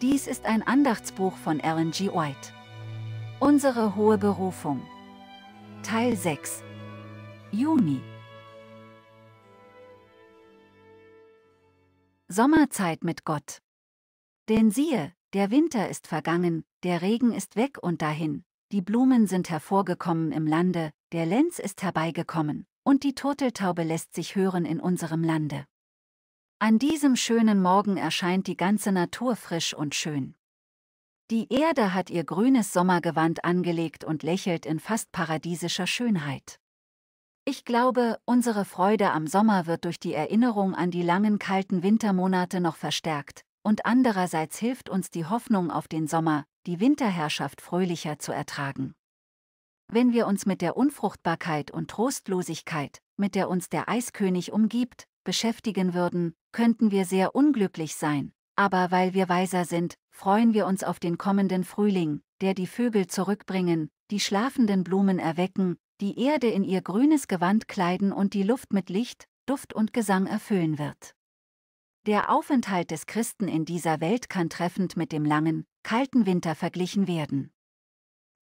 Dies ist ein Andachtsbuch von Ellen G. White. Unsere hohe Berufung. Teil 6. Juni. Sommerzeit mit Gott. Denn siehe, der Winter ist vergangen, der Regen ist weg und dahin, die Blumen sind hervorgekommen im Lande, der Lenz ist herbeigekommen, und die Turteltaube lässt sich hören in unserem Lande. An diesem schönen Morgen erscheint die ganze Natur frisch und schön. Die Erde hat ihr grünes Sommergewand angelegt und lächelt in fast paradiesischer Schönheit. Ich glaube, unsere Freude am Sommer wird durch die Erinnerung an die langen kalten Wintermonate noch verstärkt, und andererseits hilft uns die Hoffnung auf den Sommer, die Winterherrschaft fröhlicher zu ertragen. Wenn wir uns mit der Unfruchtbarkeit und Trostlosigkeit, mit der uns der Eiskönig umgibt, beschäftigen würden, könnten wir sehr unglücklich sein, aber weil wir weiser sind, freuen wir uns auf den kommenden Frühling, der die Vögel zurückbringen, die schlafenden Blumen erwecken, die Erde in ihr grünes Gewand kleiden und die Luft mit Licht, Duft und Gesang erfüllen wird. Der Aufenthalt des Christen in dieser Welt kann treffend mit dem langen, kalten Winter verglichen werden.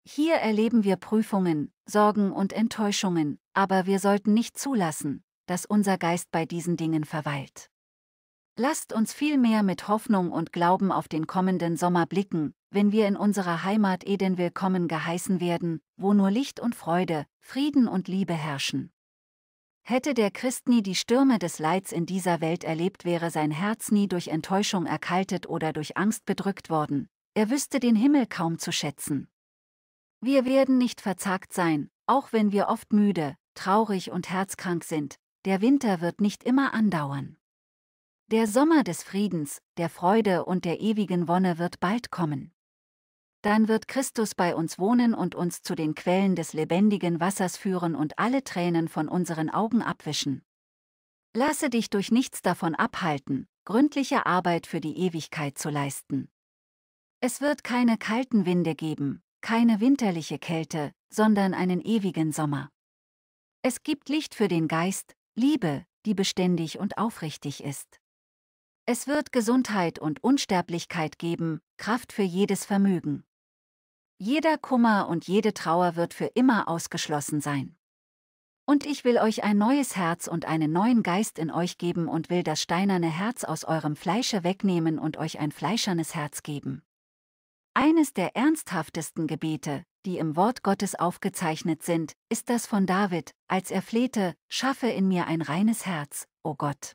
Hier erleben wir Prüfungen, Sorgen und Enttäuschungen, aber wir sollten nicht zulassen, dass unser Geist bei diesen Dingen verweilt. Lasst uns vielmehr mit Hoffnung und Glauben auf den kommenden Sommer blicken, wenn wir in unserer Heimat Eden willkommen geheißen werden, wo nur Licht und Freude, Frieden und Liebe herrschen. Hätte der Christ nie die Stürme des Leids in dieser Welt erlebt, wäre sein Herz nie durch Enttäuschung erkaltet oder durch Angst bedrückt worden, er wüsste den Himmel kaum zu schätzen. Wir werden nicht verzagt sein, auch wenn wir oft müde, traurig und herzkrank sind, der Winter wird nicht immer andauern. Der Sommer des Friedens, der Freude und der ewigen Wonne wird bald kommen. Dann wird Christus bei uns wohnen und uns zu den Quellen des lebendigen Wassers führen und alle Tränen von unseren Augen abwischen. Lasse dich durch nichts davon abhalten, gründliche Arbeit für die Ewigkeit zu leisten. Es wird keine kalten Winde geben, keine winterliche Kälte, sondern einen ewigen Sommer. Es gibt Licht für den Geist, Liebe, die beständig und aufrichtig ist. Es wird Gesundheit und Unsterblichkeit geben, Kraft für jedes Vermögen. Jeder Kummer und jede Trauer wird für immer ausgeschlossen sein. Und ich will euch ein neues Herz und einen neuen Geist in euch geben und will das steinerne Herz aus eurem Fleische wegnehmen und euch ein fleischernes Herz geben. Eines der ernsthaftesten Gebete, die im Wort Gottes aufgezeichnet sind, ist das von David, als er flehte, Schaffe in mir ein reines Herz, o Gott.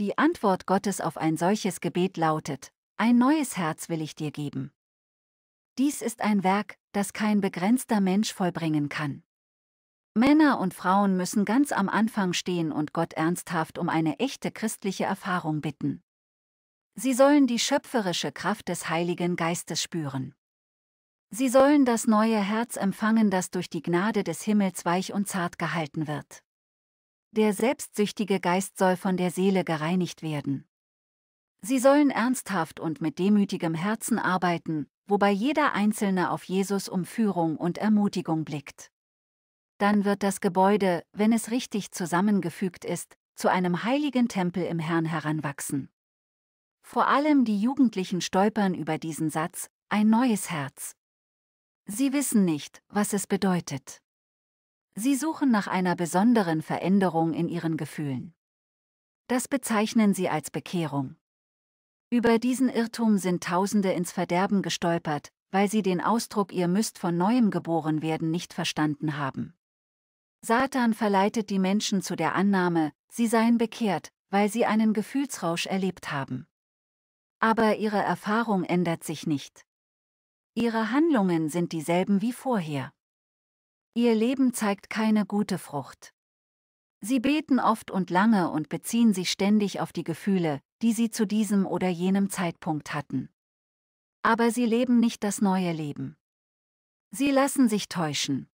Die Antwort Gottes auf ein solches Gebet lautet, ein neues Herz will ich dir geben. Dies ist ein Werk, das kein begrenzter Mensch vollbringen kann. Männer und Frauen müssen ganz am Anfang stehen und Gott ernsthaft um eine echte christliche Erfahrung bitten. Sie sollen die schöpferische Kraft des Heiligen Geistes spüren. Sie sollen das neue Herz empfangen, das durch die Gnade des Himmels weich und zart gehalten wird. Der selbstsüchtige Geist soll von der Seele gereinigt werden. Sie sollen ernsthaft und mit demütigem Herzen arbeiten, wobei jeder Einzelne auf Jesus um Führung und Ermutigung blickt. Dann wird das Gebäude, wenn es richtig zusammengefügt ist, zu einem heiligen Tempel im Herrn heranwachsen. Vor allem die Jugendlichen stolpern über diesen Satz, ein neues Herz. Sie wissen nicht, was es bedeutet. Sie suchen nach einer besonderen Veränderung in ihren Gefühlen. Das bezeichnen sie als Bekehrung. Über diesen Irrtum sind Tausende ins Verderben gestolpert, weil sie den Ausdruck ihr müsst von neuem geboren werden nicht verstanden haben. Satan verleitet die Menschen zu der Annahme, sie seien bekehrt, weil sie einen Gefühlsrausch erlebt haben. Aber ihre Erfahrung ändert sich nicht. Ihre Handlungen sind dieselben wie vorher. Ihr Leben zeigt keine gute Frucht. Sie beten oft und lange und beziehen sich ständig auf die Gefühle, die sie zu diesem oder jenem Zeitpunkt hatten. Aber sie leben nicht das neue Leben. Sie lassen sich täuschen.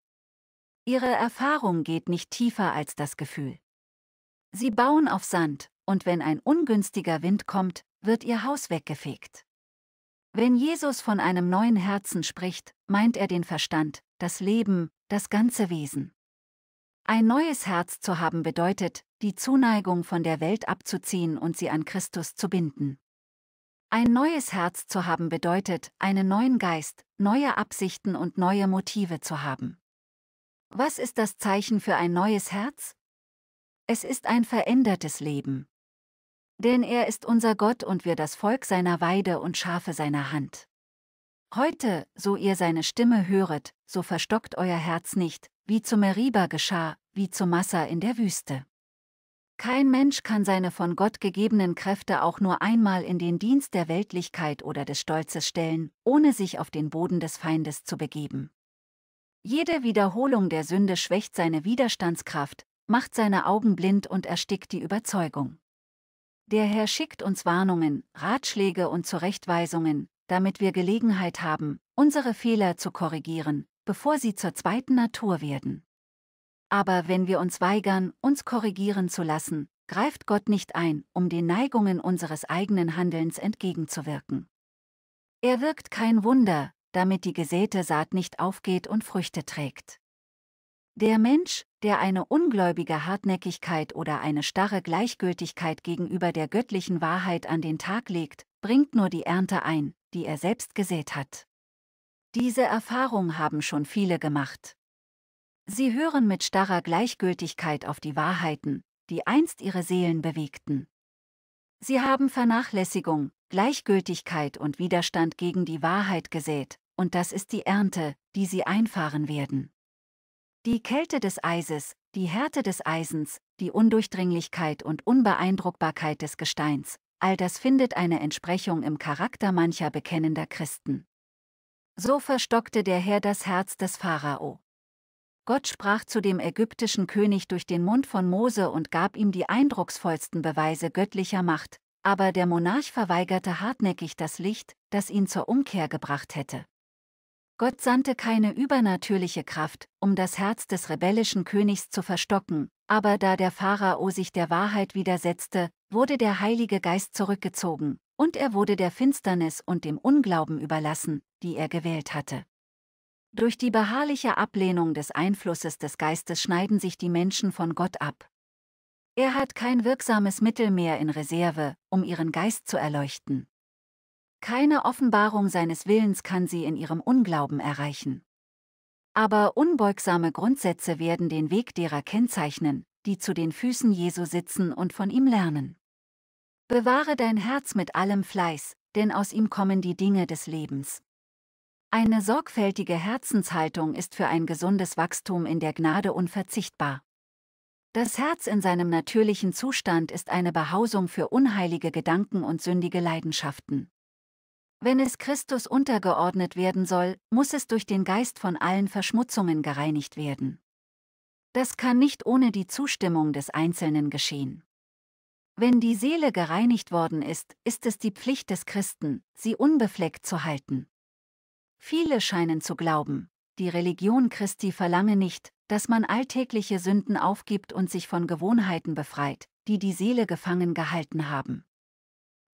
Ihre Erfahrung geht nicht tiefer als das Gefühl. Sie bauen auf Sand, und wenn ein ungünstiger Wind kommt, wird ihr Haus weggefegt. Wenn Jesus von einem neuen Herzen spricht, meint er den Verstand, das Leben, das ganze Wesen. Ein neues Herz zu haben bedeutet, die Zuneigung von der Welt abzuziehen und sie an Christus zu binden. Ein neues Herz zu haben bedeutet, einen neuen Geist, neue Absichten und neue Motive zu haben. Was ist das Zeichen für ein neues Herz? Es ist ein verändertes Leben. Denn er ist unser Gott und wir das Volk seiner Weide und Schafe seiner Hand. Heute, so ihr seine Stimme höret, so verstockt euer Herz nicht, wie zu Meriba geschah, wie zu Massa in der Wüste. Kein Mensch kann seine von Gott gegebenen Kräfte auch nur einmal in den Dienst der Weltlichkeit oder des Stolzes stellen, ohne sich auf den Boden des Feindes zu begeben. Jede Wiederholung der Sünde schwächt seine Widerstandskraft, macht seine Augen blind und erstickt die Überzeugung. Der Herr schickt uns Warnungen, Ratschläge und Zurechtweisungen, damit wir Gelegenheit haben, unsere Fehler zu korrigieren, bevor sie zur zweiten Natur werden. Aber wenn wir uns weigern, uns korrigieren zu lassen, greift Gott nicht ein, um den Neigungen unseres eigenen Handelns entgegenzuwirken. Er wirkt kein Wunder, damit die gesäte Saat nicht aufgeht und Früchte trägt. Der Mensch, der eine ungläubige Hartnäckigkeit oder eine starre Gleichgültigkeit gegenüber der göttlichen Wahrheit an den Tag legt, bringt nur die Ernte ein, die er selbst gesät hat. Diese Erfahrung haben schon viele gemacht. Sie hören mit starrer Gleichgültigkeit auf die Wahrheiten, die einst ihre Seelen bewegten. Sie haben Vernachlässigung, Gleichgültigkeit und Widerstand gegen die Wahrheit gesät, und das ist die Ernte, die sie einfahren werden. Die Kälte des Eises, die Härte des Eisens, die Undurchdringlichkeit und Unbeeindruckbarkeit des Gesteins, all das findet eine Entsprechung im Charakter mancher bekennender Christen. So verstockte der Herr das Herz des Pharao. Gott sprach zu dem ägyptischen König durch den Mund von Mose und gab ihm die eindrucksvollsten Beweise göttlicher Macht, aber der Monarch verweigerte hartnäckig das Licht, das ihn zur Umkehr gebracht hätte. Gott sandte keine übernatürliche Kraft, um das Herz des rebellischen Königs zu verstocken, aber da der Pharao sich der Wahrheit widersetzte, wurde der Heilige Geist zurückgezogen, und er wurde der Finsternis und dem Unglauben überlassen, die er gewählt hatte. Durch die beharrliche Ablehnung des Einflusses des Geistes schneiden sich die Menschen von Gott ab. Er hat kein wirksames Mittel mehr in Reserve, um ihren Geist zu erleuchten. Keine Offenbarung seines Willens kann sie in ihrem Unglauben erreichen. Aber unbeugsame Grundsätze werden den Weg derer kennzeichnen, die zu den Füßen Jesu sitzen und von ihm lernen. Bewahre dein Herz mit allem Fleiß, denn aus ihm kommen die Dinge des Lebens. Eine sorgfältige Herzenshaltung ist für ein gesundes Wachstum in der Gnade unverzichtbar. Das Herz in seinem natürlichen Zustand ist eine Behausung für unheilige Gedanken und sündige Leidenschaften. Wenn es Christus untergeordnet werden soll, muss es durch den Geist von allen Verschmutzungen gereinigt werden. Das kann nicht ohne die Zustimmung des Einzelnen geschehen. Wenn die Seele gereinigt worden ist, ist es die Pflicht des Christen, sie unbefleckt zu halten. Viele scheinen zu glauben, die Religion Christi verlange nicht, dass man alltägliche Sünden aufgibt und sich von Gewohnheiten befreit, die die Seele gefangen gehalten haben.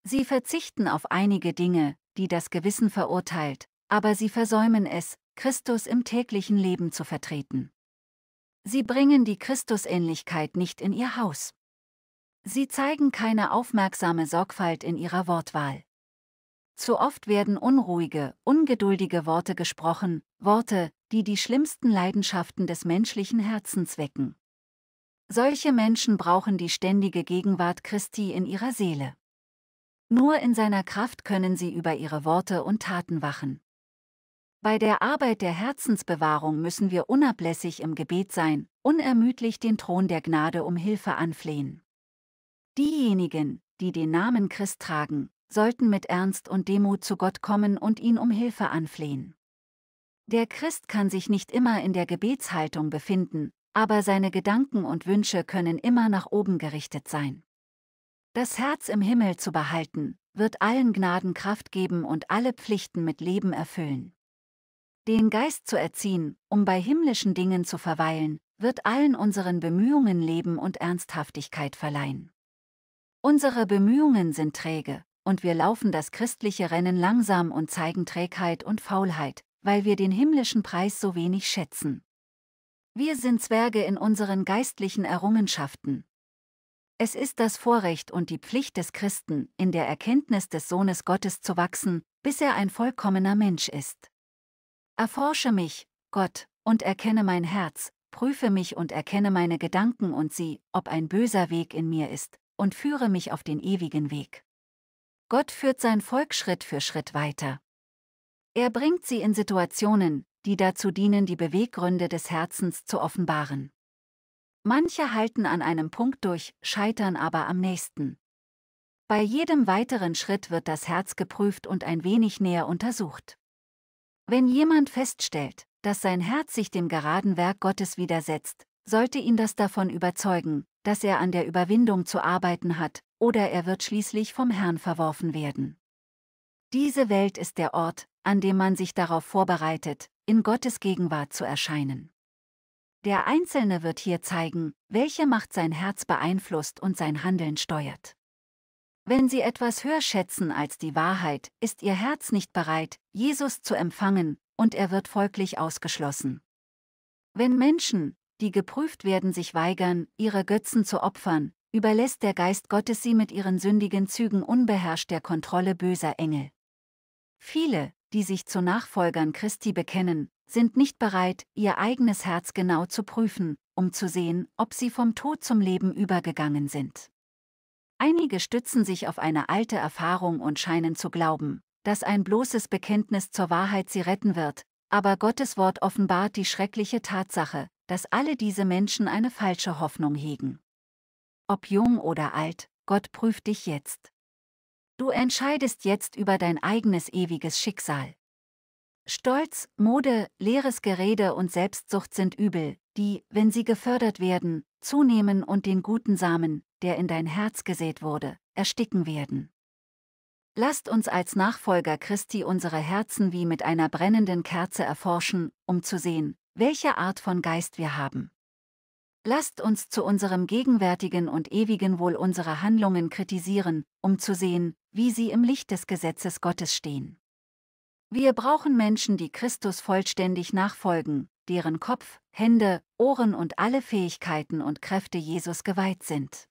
Sie verzichten auf einige Dinge, die das Gewissen verurteilt, aber sie versäumen es, Christus im täglichen Leben zu vertreten. Sie bringen die Christusähnlichkeit nicht in ihr Haus. Sie zeigen keine aufmerksame Sorgfalt in ihrer Wortwahl. Zu oft werden unruhige, ungeduldige Worte gesprochen, Worte, die die schlimmsten Leidenschaften des menschlichen Herzens wecken. Solche Menschen brauchen die ständige Gegenwart Christi in ihrer Seele. Nur in seiner Kraft können sie über ihre Worte und Taten wachen. Bei der Arbeit der Herzensbewahrung müssen wir unablässig im Gebet sein, unermüdlich den Thron der Gnade um Hilfe anflehen. Diejenigen, die den Namen Christ tragen, sollten mit Ernst und Demut zu Gott kommen und ihn um Hilfe anflehen. Der Christ kann sich nicht immer in der Gebetshaltung befinden, aber seine Gedanken und Wünsche können immer nach oben gerichtet sein. Das Herz im Himmel zu behalten, wird allen Gnaden Kraft geben und alle Pflichten mit Leben erfüllen. Den Geist zu erziehen, um bei himmlischen Dingen zu verweilen, wird allen unseren Bemühungen Leben und Ernsthaftigkeit verleihen. Unsere Bemühungen sind träge, und wir laufen das christliche Rennen langsam und zeigen Trägheit und Faulheit, weil wir den himmlischen Preis so wenig schätzen. Wir sind Zwerge in unseren geistlichen Errungenschaften, es ist das Vorrecht und die Pflicht des Christen, in der Erkenntnis des Sohnes Gottes zu wachsen, bis er ein vollkommener Mensch ist. Erforsche mich, Gott, und erkenne mein Herz, prüfe mich und erkenne meine Gedanken und sieh, ob ein böser Weg in mir ist, und führe mich auf den ewigen Weg. Gott führt sein Volk Schritt für Schritt weiter. Er bringt sie in Situationen, die dazu dienen, die Beweggründe des Herzens zu offenbaren. Manche halten an einem Punkt durch, scheitern aber am nächsten. Bei jedem weiteren Schritt wird das Herz geprüft und ein wenig näher untersucht. Wenn jemand feststellt, dass sein Herz sich dem geraden Werk Gottes widersetzt, sollte ihn das davon überzeugen, dass er an der Überwindung zu arbeiten hat, oder er wird schließlich vom Herrn verworfen werden. Diese Welt ist der Ort, an dem man sich darauf vorbereitet, in Gottes Gegenwart zu erscheinen. Der Einzelne wird hier zeigen, welche Macht sein Herz beeinflusst und sein Handeln steuert. Wenn Sie etwas höher schätzen als die Wahrheit, ist Ihr Herz nicht bereit, Jesus zu empfangen, und er wird folglich ausgeschlossen. Wenn Menschen, die geprüft werden, sich weigern, ihre Götzen zu opfern, überlässt der Geist Gottes sie mit ihren sündigen Zügen unbeherrscht der Kontrolle böser Engel. Viele, die sich zu Nachfolgern Christi bekennen, sind nicht bereit, ihr eigenes Herz genau zu prüfen, um zu sehen, ob sie vom Tod zum Leben übergegangen sind. Einige stützen sich auf eine alte Erfahrung und scheinen zu glauben, dass ein bloßes Bekenntnis zur Wahrheit sie retten wird, aber Gottes Wort offenbart die schreckliche Tatsache, dass alle diese Menschen eine falsche Hoffnung hegen. Ob jung oder alt, Gott prüft dich jetzt. Du entscheidest jetzt über dein eigenes ewiges Schicksal. Stolz, Mode, leeres Gerede und Selbstsucht sind Übel, die, wenn sie gefördert werden, zunehmen und den guten Samen, der in dein Herz gesät wurde, ersticken werden. Lasst uns als Nachfolger Christi unsere Herzen wie mit einer brennenden Kerze erforschen, um zu sehen, welche Art von Geist wir haben. Lasst uns zu unserem gegenwärtigen und ewigen Wohl unsere Handlungen kritisieren, um zu sehen, wie sie im Licht des Gesetzes Gottes stehen. Wir brauchen Menschen, die Christus vollständig nachfolgen, deren Kopf, Hände, Ohren und alle Fähigkeiten und Kräfte Jesus geweiht sind.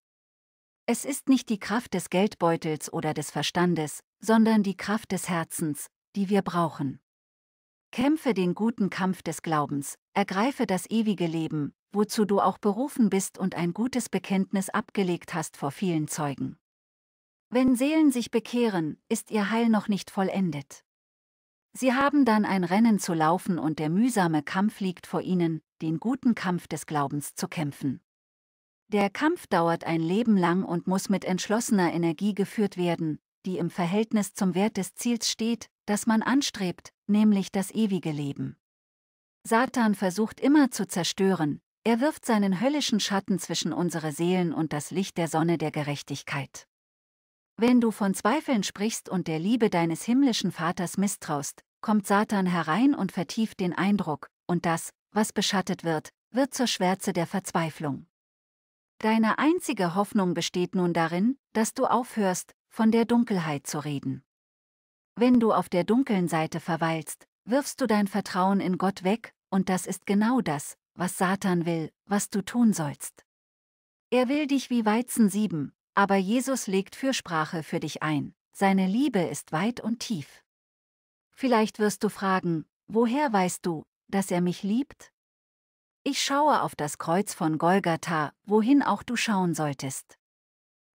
Es ist nicht die Kraft des Geldbeutels oder des Verstandes, sondern die Kraft des Herzens, die wir brauchen. Kämpfe den guten Kampf des Glaubens, ergreife das ewige Leben, wozu du auch berufen bist und ein gutes Bekenntnis abgelegt hast vor vielen Zeugen. Wenn Seelen sich bekehren, ist ihr Heil noch nicht vollendet. Sie haben dann ein Rennen zu laufen und der mühsame Kampf liegt vor ihnen, den guten Kampf des Glaubens zu kämpfen. Der Kampf dauert ein Leben lang und muss mit entschlossener Energie geführt werden, die im Verhältnis zum Wert des Ziels steht, das man anstrebt, nämlich das ewige Leben. Satan versucht immer zu zerstören, er wirft seinen höllischen Schatten zwischen unsere Seelen und das Licht der Sonne der Gerechtigkeit. Wenn du von Zweifeln sprichst und der Liebe deines himmlischen Vaters misstraust, kommt Satan herein und vertieft den Eindruck, und das, was beschattet wird, wird zur Schwärze der Verzweiflung. Deine einzige Hoffnung besteht nun darin, dass du aufhörst, von der Dunkelheit zu reden. Wenn du auf der dunklen Seite verweilst, wirfst du dein Vertrauen in Gott weg, und das ist genau das, was Satan will, was du tun sollst. Er will dich wie Weizen sieben, aber Jesus legt Fürsprache für dich ein. Seine Liebe ist weit und tief. Vielleicht wirst du fragen, woher weißt du, dass er mich liebt? Ich schaue auf das Kreuz von Golgatha, wohin auch du schauen solltest.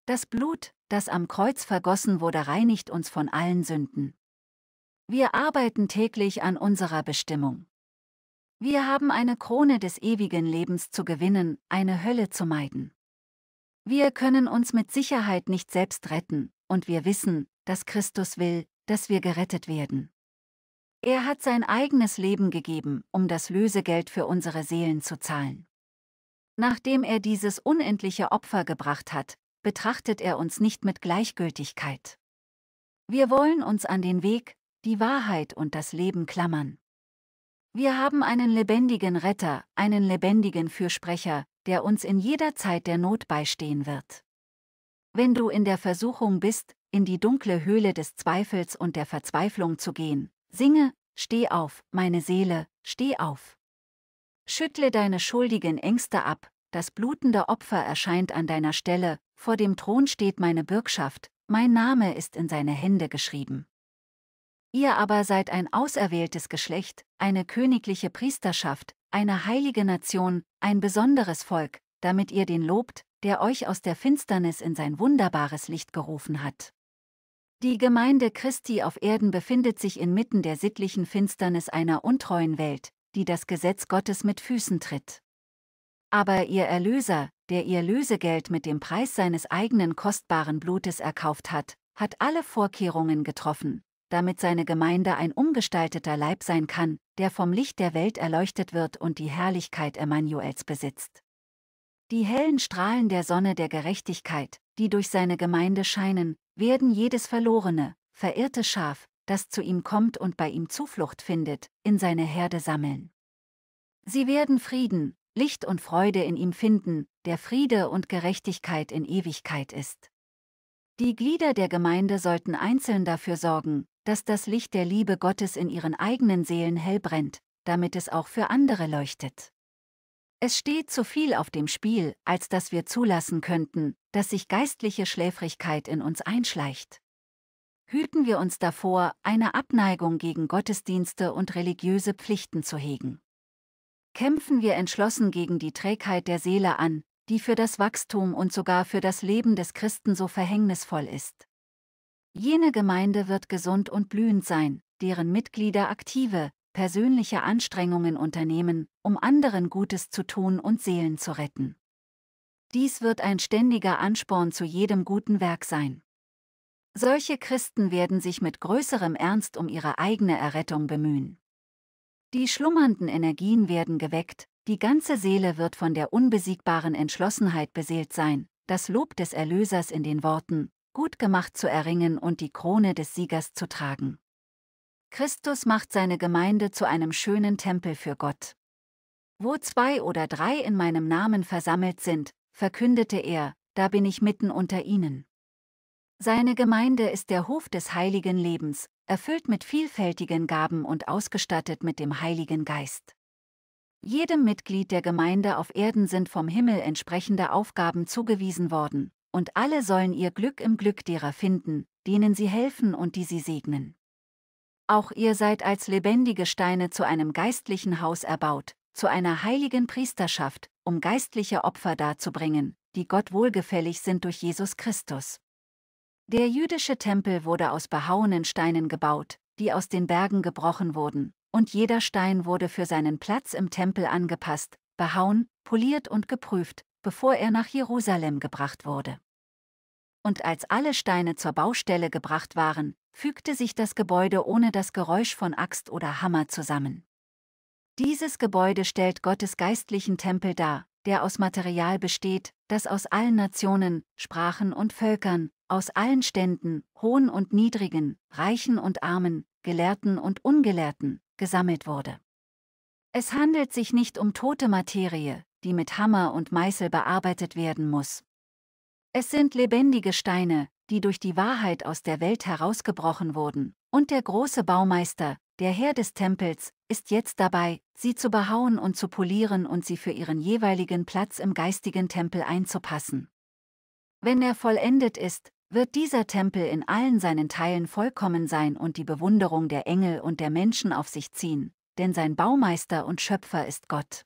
Das Blut, das am Kreuz vergossen wurde, reinigt uns von allen Sünden. Wir arbeiten täglich an unserer Bestimmung. Wir haben eine Krone des ewigen Lebens zu gewinnen, eine Hölle zu meiden. Wir können uns mit Sicherheit nicht selbst retten, und wir wissen, dass Christus will, dass wir gerettet werden. Er hat sein eigenes Leben gegeben, um das Lösegeld für unsere Seelen zu zahlen. Nachdem er dieses unendliche Opfer gebracht hat, betrachtet er uns nicht mit Gleichgültigkeit. Wir wollen uns an den Weg, die Wahrheit und das Leben klammern. Wir haben einen lebendigen Retter, einen lebendigen Fürsprecher, der uns in jeder Zeit der Not beistehen wird. Wenn du in der Versuchung bist, in die dunkle Höhle des Zweifels und der Verzweiflung zu gehen, singe, steh auf, meine Seele, steh auf. Schüttle deine schuldigen Ängste ab, das blutende Opfer erscheint an deiner Stelle, vor dem Thron steht meine Bürgschaft, mein Name ist in seine Hände geschrieben. Ihr aber seid ein auserwähltes Geschlecht, eine königliche Priesterschaft, eine heilige Nation, ein besonderes Volk, damit ihr den lobt, der euch aus der Finsternis in sein wunderbares Licht gerufen hat. Die Gemeinde Christi auf Erden befindet sich inmitten der sittlichen Finsternis einer untreuen Welt, die das Gesetz Gottes mit Füßen tritt. Aber ihr Erlöser, der ihr Lösegeld mit dem Preis seines eigenen kostbaren Blutes erkauft hat, hat alle Vorkehrungen getroffen, damit seine Gemeinde ein umgestalteter Leib sein kann, der vom Licht der Welt erleuchtet wird und die Herrlichkeit Emmanuels besitzt. Die hellen Strahlen der Sonne der Gerechtigkeit, die durch seine Gemeinde scheinen, werden jedes verlorene, verirrte Schaf, das zu ihm kommt und bei ihm Zuflucht findet, in seine Herde sammeln. Sie werden Frieden, Licht und Freude in ihm finden, der Friede und Gerechtigkeit in Ewigkeit ist. Die Glieder der Gemeinde sollten einzeln dafür sorgen, dass das Licht der Liebe Gottes in ihren eigenen Seelen hell brennt, damit es auch für andere leuchtet. Es steht zu viel auf dem Spiel, als dass wir zulassen könnten, dass sich geistliche Schläfrigkeit in uns einschleicht. Hüten wir uns davor, eine Abneigung gegen Gottesdienste und religiöse Pflichten zu hegen. Kämpfen wir entschlossen gegen die Trägheit der Seele an, die für das Wachstum und sogar für das Leben des Christen so verhängnisvoll ist. Jene Gemeinde wird gesund und blühend sein, deren Mitglieder aktive, persönliche Anstrengungen unternehmen, um anderen Gutes zu tun und Seelen zu retten. Dies wird ein ständiger Ansporn zu jedem guten Werk sein. Solche Christen werden sich mit größerem Ernst um ihre eigene Errettung bemühen. Die schlummernden Energien werden geweckt, die ganze Seele wird von der unbesiegbaren Entschlossenheit beseelt sein, das Lob des Erlösers in den Worten, gut gemacht zu erringen und die Krone des Siegers zu tragen. Christus macht seine Gemeinde zu einem schönen Tempel für Gott. Wo zwei oder drei in meinem Namen versammelt sind, verkündete er, da bin ich mitten unter ihnen. Seine Gemeinde ist der Hof des heiligen Lebens, erfüllt mit vielfältigen Gaben und ausgestattet mit dem Heiligen Geist. Jedem Mitglied der Gemeinde auf Erden sind vom Himmel entsprechende Aufgaben zugewiesen worden, und alle sollen ihr Glück im Glück derer finden, denen sie helfen und die sie segnen. Auch ihr seid als lebendige Steine zu einem geistlichen Haus erbaut, zu einer heiligen Priesterschaft, um geistliche Opfer darzubringen, die Gott wohlgefällig sind durch Jesus Christus. Der jüdische Tempel wurde aus behauenen Steinen gebaut, die aus den Bergen gebrochen wurden, und jeder Stein wurde für seinen Platz im Tempel angepasst, behauen, poliert und geprüft, bevor er nach Jerusalem gebracht wurde. Und als alle Steine zur Baustelle gebracht waren, fügte sich das Gebäude ohne das Geräusch von Axt oder Hammer zusammen. Dieses Gebäude stellt Gottes geistlichen Tempel dar, der aus Material besteht, das aus allen Nationen, Sprachen und Völkern, aus allen Ständen, hohen und niedrigen, reichen und armen, Gelehrten und Ungelehrten, gesammelt wurde. Es handelt sich nicht um tote Materie, die mit Hammer und Meißel bearbeitet werden muss. Es sind lebendige Steine, die durch die Wahrheit aus der Welt herausgebrochen wurden, und der große Baumeister, der Herr des Tempels, ist jetzt dabei, sie zu behauen und zu polieren und sie für ihren jeweiligen Platz im geistigen Tempel einzupassen. Wenn er vollendet ist, wird dieser Tempel in allen seinen Teilen vollkommen sein und die Bewunderung der Engel und der Menschen auf sich ziehen, denn sein Baumeister und Schöpfer ist Gott.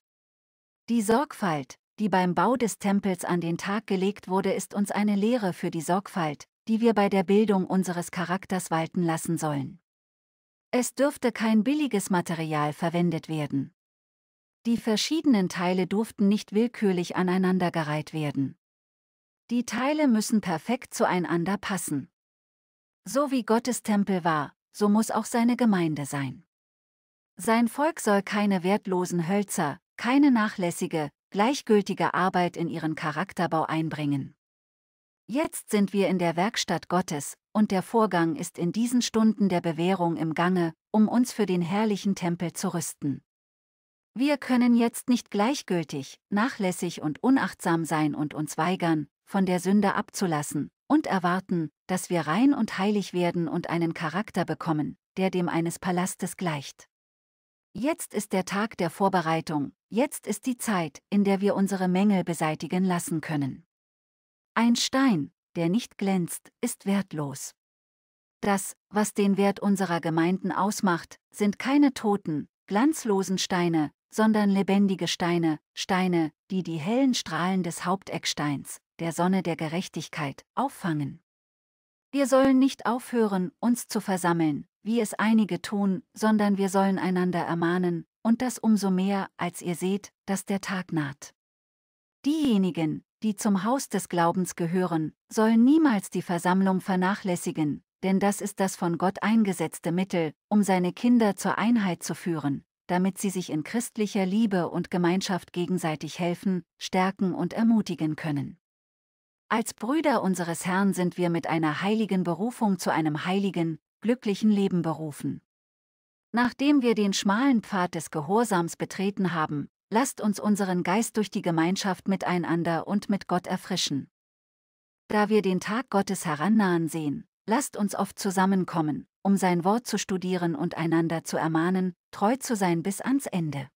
Die Sorgfalt, die beim Bau des Tempels an den Tag gelegt wurde, ist uns eine Lehre für die Sorgfalt, die wir bei der Bildung unseres Charakters walten lassen sollen. Es dürfte kein billiges Material verwendet werden. Die verschiedenen Teile durften nicht willkürlich aneinandergereiht werden. Die Teile müssen perfekt zueinander passen. So wie Gottes Tempel war, so muss auch seine Gemeinde sein. Sein Volk soll keine wertlosen Hölzer, keine nachlässige, gleichgültige Arbeit in ihren Charakterbau einbringen. Jetzt sind wir in der Werkstatt Gottes, und der Vorgang ist in diesen Stunden der Bewährung im Gange, um uns für den herrlichen Tempel zu rüsten. Wir können jetzt nicht gleichgültig, nachlässig und unachtsam sein und uns weigern, von der Sünde abzulassen, und erwarten, dass wir rein und heilig werden und einen Charakter bekommen, der dem eines Palastes gleicht. Jetzt ist der Tag der Vorbereitung, Jetzt ist die Zeit, in der wir unsere Mängel beseitigen lassen können. Ein Stein, der nicht glänzt, ist wertlos. Das, was den Wert unserer Gemeinden ausmacht, sind keine toten, glanzlosen Steine, sondern lebendige Steine, Steine, die die hellen Strahlen des Hauptecksteins, der Sonne der Gerechtigkeit, auffangen. Wir sollen nicht aufhören, uns zu versammeln, wie es einige tun, sondern wir sollen einander ermahnen, und das umso mehr, als ihr seht, dass der Tag naht. Diejenigen, die zum Haus des Glaubens gehören, sollen niemals die Versammlung vernachlässigen, denn das ist das von Gott eingesetzte Mittel, um seine Kinder zur Einheit zu führen, damit sie sich in christlicher Liebe und Gemeinschaft gegenseitig helfen, stärken und ermutigen können. Als Brüder unseres Herrn sind wir mit einer heiligen Berufung zu einem heiligen, glücklichen Leben berufen. Nachdem wir den schmalen Pfad des Gehorsams betreten haben, lasst uns unseren Geist durch die Gemeinschaft miteinander und mit Gott erfrischen. Da wir den Tag Gottes herannahen sehen, lasst uns oft zusammenkommen, um sein Wort zu studieren und einander zu ermahnen, treu zu sein bis ans Ende.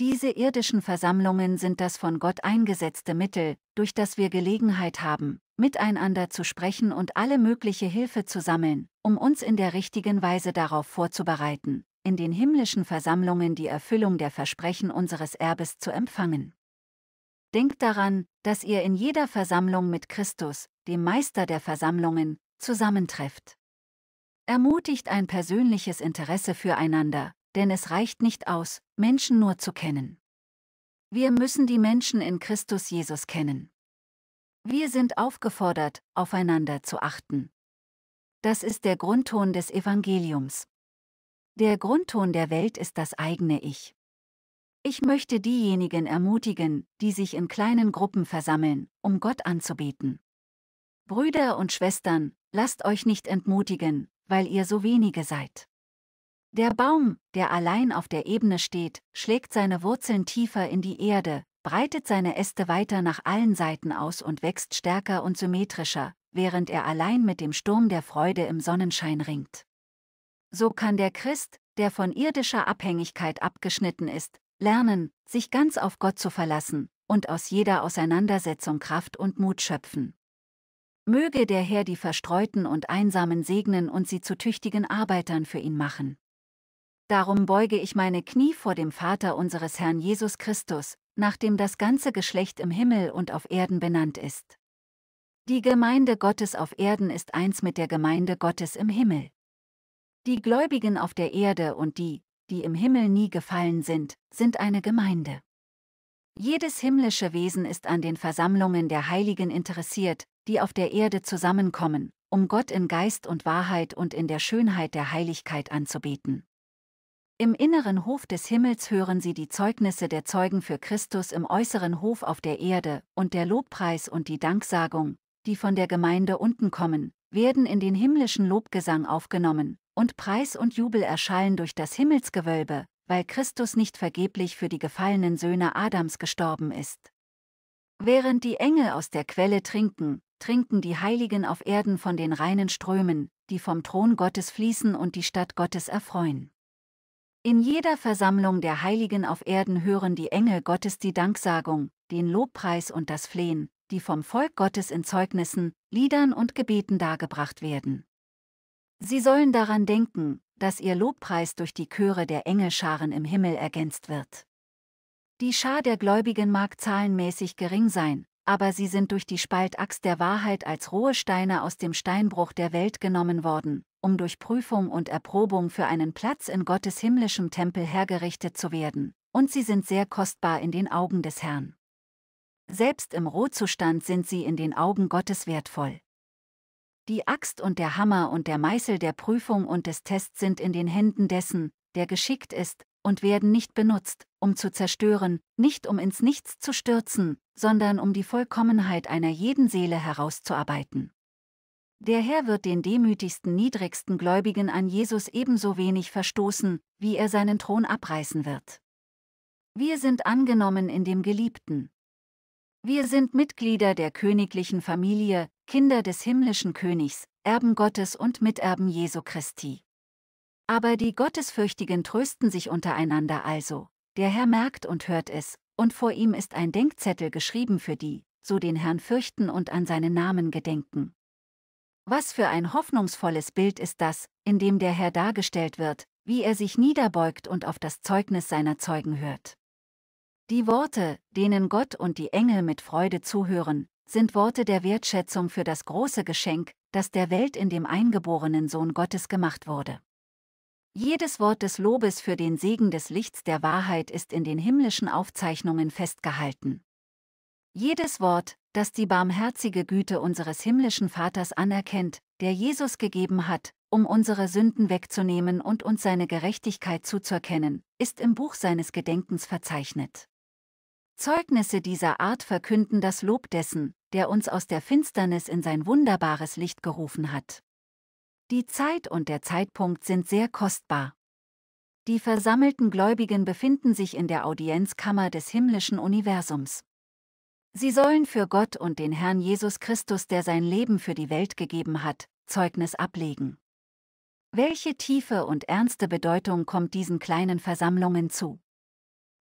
Diese irdischen Versammlungen sind das von Gott eingesetzte Mittel, durch das wir Gelegenheit haben, miteinander zu sprechen und alle mögliche Hilfe zu sammeln, um uns in der richtigen Weise darauf vorzubereiten, in den himmlischen Versammlungen die Erfüllung der Versprechen unseres Erbes zu empfangen. Denkt daran, dass ihr in jeder Versammlung mit Christus, dem Meister der Versammlungen, zusammentrefft. Ermutigt ein persönliches Interesse füreinander, denn es reicht nicht aus, Menschen nur zu kennen. Wir müssen die Menschen in Christus Jesus kennen. Wir sind aufgefordert, aufeinander zu achten. Das ist der Grundton des Evangeliums. Der Grundton der Welt ist das eigene Ich. Ich möchte diejenigen ermutigen, die sich in kleinen Gruppen versammeln, um Gott anzubeten. Brüder und Schwestern, lasst euch nicht entmutigen, weil ihr so wenige seid. Der Baum, der allein auf der Ebene steht, schlägt seine Wurzeln tiefer in die Erde, breitet seine Äste weiter nach allen Seiten aus und wächst stärker und symmetrischer, während er allein mit dem Sturm der Freude im Sonnenschein ringt. So kann der Christ, der von irdischer Abhängigkeit abgeschnitten ist, lernen, sich ganz auf Gott zu verlassen und aus jeder Auseinandersetzung Kraft und Mut schöpfen. Möge der Herr die Verstreuten und Einsamen segnen und sie zu tüchtigen Arbeitern für ihn machen darum beuge ich meine Knie vor dem Vater unseres Herrn Jesus Christus, nach dem das ganze Geschlecht im Himmel und auf Erden benannt ist. Die Gemeinde Gottes auf Erden ist eins mit der Gemeinde Gottes im Himmel. Die Gläubigen auf der Erde und die, die im Himmel nie gefallen sind, sind eine Gemeinde. Jedes himmlische Wesen ist an den Versammlungen der Heiligen interessiert, die auf der Erde zusammenkommen, um Gott in Geist und Wahrheit und in der Schönheit der Heiligkeit anzubeten. Im inneren Hof des Himmels hören sie die Zeugnisse der Zeugen für Christus im äußeren Hof auf der Erde, und der Lobpreis und die Danksagung, die von der Gemeinde unten kommen, werden in den himmlischen Lobgesang aufgenommen, und Preis und Jubel erschallen durch das Himmelsgewölbe, weil Christus nicht vergeblich für die gefallenen Söhne Adams gestorben ist. Während die Engel aus der Quelle trinken, trinken die Heiligen auf Erden von den reinen Strömen, die vom Thron Gottes fließen und die Stadt Gottes erfreuen. In jeder Versammlung der Heiligen auf Erden hören die Engel Gottes die Danksagung, den Lobpreis und das Flehen, die vom Volk Gottes in Zeugnissen, Liedern und Gebeten dargebracht werden. Sie sollen daran denken, dass ihr Lobpreis durch die Chöre der Engelscharen im Himmel ergänzt wird. Die Schar der Gläubigen mag zahlenmäßig gering sein, aber sie sind durch die Spaltachs der Wahrheit als rohe Steine aus dem Steinbruch der Welt genommen worden, um durch Prüfung und Erprobung für einen Platz in Gottes himmlischem Tempel hergerichtet zu werden, und sie sind sehr kostbar in den Augen des Herrn. Selbst im Rohzustand sind sie in den Augen Gottes wertvoll. Die Axt und der Hammer und der Meißel der Prüfung und des Tests sind in den Händen dessen, der geschickt ist, und werden nicht benutzt, um zu zerstören, nicht um ins Nichts zu stürzen, sondern um die Vollkommenheit einer jeden Seele herauszuarbeiten. Der Herr wird den demütigsten, niedrigsten Gläubigen an Jesus ebenso wenig verstoßen, wie er seinen Thron abreißen wird. Wir sind angenommen in dem Geliebten. Wir sind Mitglieder der königlichen Familie, Kinder des himmlischen Königs, Erben Gottes und Miterben Jesu Christi. Aber die Gottesfürchtigen trösten sich untereinander also, der Herr merkt und hört es, und vor ihm ist ein Denkzettel geschrieben für die, so den Herrn fürchten und an seinen Namen gedenken. Was für ein hoffnungsvolles Bild ist das, in dem der Herr dargestellt wird, wie er sich niederbeugt und auf das Zeugnis seiner Zeugen hört. Die Worte, denen Gott und die Engel mit Freude zuhören, sind Worte der Wertschätzung für das große Geschenk, das der Welt in dem eingeborenen Sohn Gottes gemacht wurde. Jedes Wort des Lobes für den Segen des Lichts der Wahrheit ist in den himmlischen Aufzeichnungen festgehalten. Jedes Wort, das die barmherzige Güte unseres himmlischen Vaters anerkennt, der Jesus gegeben hat, um unsere Sünden wegzunehmen und uns seine Gerechtigkeit zuzuerkennen, ist im Buch seines Gedenkens verzeichnet. Zeugnisse dieser Art verkünden das Lob dessen, der uns aus der Finsternis in sein wunderbares Licht gerufen hat. Die Zeit und der Zeitpunkt sind sehr kostbar. Die versammelten Gläubigen befinden sich in der Audienzkammer des himmlischen Universums. Sie sollen für Gott und den Herrn Jesus Christus, der sein Leben für die Welt gegeben hat, Zeugnis ablegen. Welche tiefe und ernste Bedeutung kommt diesen kleinen Versammlungen zu?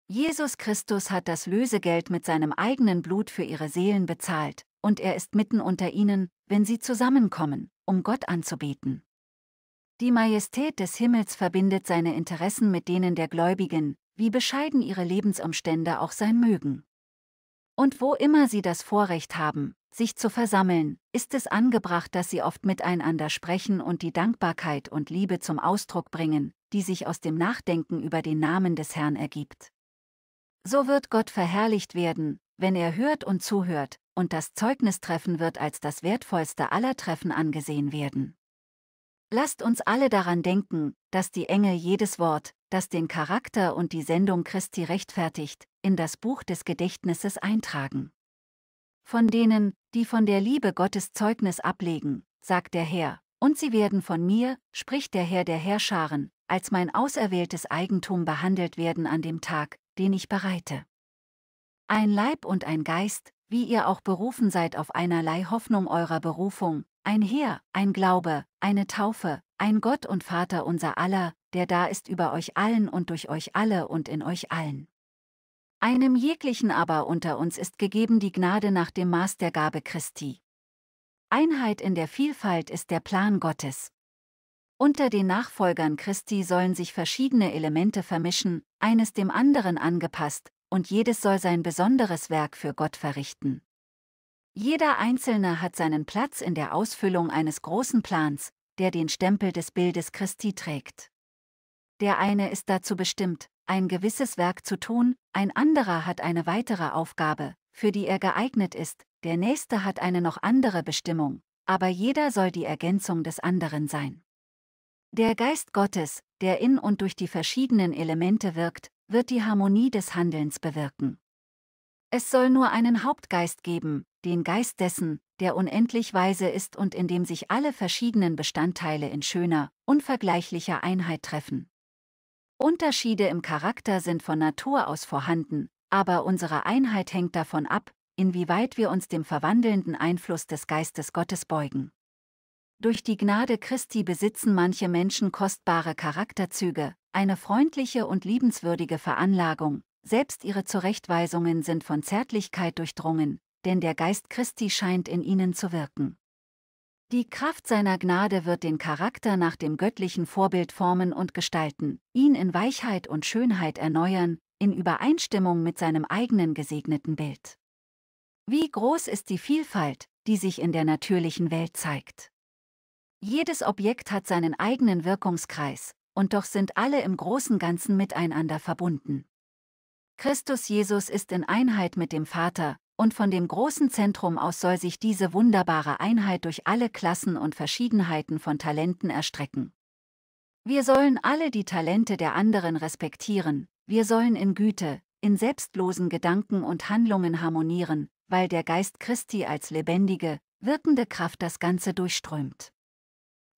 Jesus Christus hat das Lösegeld mit seinem eigenen Blut für ihre Seelen bezahlt, und er ist mitten unter ihnen, wenn sie zusammenkommen, um Gott anzubeten. Die Majestät des Himmels verbindet seine Interessen mit denen der Gläubigen, wie bescheiden ihre Lebensumstände auch sein mögen. Und wo immer sie das Vorrecht haben, sich zu versammeln, ist es angebracht, dass sie oft miteinander sprechen und die Dankbarkeit und Liebe zum Ausdruck bringen, die sich aus dem Nachdenken über den Namen des Herrn ergibt. So wird Gott verherrlicht werden, wenn er hört und zuhört, und das Zeugnistreffen wird als das wertvollste aller Treffen angesehen werden. Lasst uns alle daran denken, dass die Engel jedes Wort, das den Charakter und die Sendung Christi rechtfertigt, in das Buch des Gedächtnisses eintragen. Von denen, die von der Liebe Gottes Zeugnis ablegen, sagt der Herr, und sie werden von mir, spricht der Herr der Herrscharen, als mein auserwähltes Eigentum behandelt werden an dem Tag, den ich bereite. Ein Leib und ein Geist, wie ihr auch berufen seid auf einerlei Hoffnung eurer Berufung, ein Heer, ein Glaube, eine Taufe, ein Gott und Vater unser aller, der da ist über euch allen und durch euch alle und in euch allen. Einem jeglichen aber unter uns ist gegeben die Gnade nach dem Maß der Gabe Christi. Einheit in der Vielfalt ist der Plan Gottes. Unter den Nachfolgern Christi sollen sich verschiedene Elemente vermischen, eines dem anderen angepasst, und jedes soll sein besonderes Werk für Gott verrichten. Jeder Einzelne hat seinen Platz in der Ausfüllung eines großen Plans, der den Stempel des Bildes Christi trägt. Der eine ist dazu bestimmt, ein gewisses Werk zu tun, ein anderer hat eine weitere Aufgabe, für die er geeignet ist, der nächste hat eine noch andere Bestimmung, aber jeder soll die Ergänzung des anderen sein. Der Geist Gottes, der in und durch die verschiedenen Elemente wirkt, wird die Harmonie des Handelns bewirken. Es soll nur einen Hauptgeist geben, den Geist dessen, der unendlich weise ist und in dem sich alle verschiedenen Bestandteile in schöner, unvergleichlicher Einheit treffen. Unterschiede im Charakter sind von Natur aus vorhanden, aber unsere Einheit hängt davon ab, inwieweit wir uns dem verwandelnden Einfluss des Geistes Gottes beugen. Durch die Gnade Christi besitzen manche Menschen kostbare Charakterzüge, eine freundliche und liebenswürdige Veranlagung, selbst ihre Zurechtweisungen sind von Zärtlichkeit durchdrungen, denn der Geist Christi scheint in ihnen zu wirken. Die Kraft seiner Gnade wird den Charakter nach dem göttlichen Vorbild formen und gestalten, ihn in Weichheit und Schönheit erneuern, in Übereinstimmung mit seinem eigenen gesegneten Bild. Wie groß ist die Vielfalt, die sich in der natürlichen Welt zeigt. Jedes Objekt hat seinen eigenen Wirkungskreis, und doch sind alle im großen Ganzen miteinander verbunden. Christus Jesus ist in Einheit mit dem Vater, und von dem großen Zentrum aus soll sich diese wunderbare Einheit durch alle Klassen und Verschiedenheiten von Talenten erstrecken. Wir sollen alle die Talente der anderen respektieren, wir sollen in Güte, in selbstlosen Gedanken und Handlungen harmonieren, weil der Geist Christi als lebendige, wirkende Kraft das Ganze durchströmt.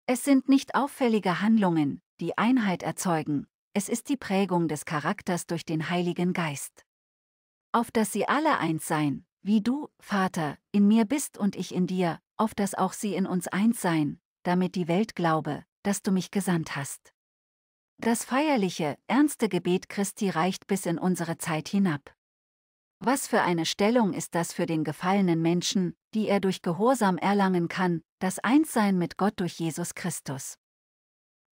Es sind nicht auffällige Handlungen, die Einheit erzeugen, es ist die Prägung des Charakters durch den Heiligen Geist. Auf dass sie alle eins seien, wie du, Vater, in mir bist und ich in dir, auf dass auch sie in uns eins seien, damit die Welt glaube, dass du mich gesandt hast. Das feierliche, ernste Gebet Christi reicht bis in unsere Zeit hinab. Was für eine Stellung ist das für den gefallenen Menschen, die er durch Gehorsam erlangen kann, das Einssein mit Gott durch Jesus Christus.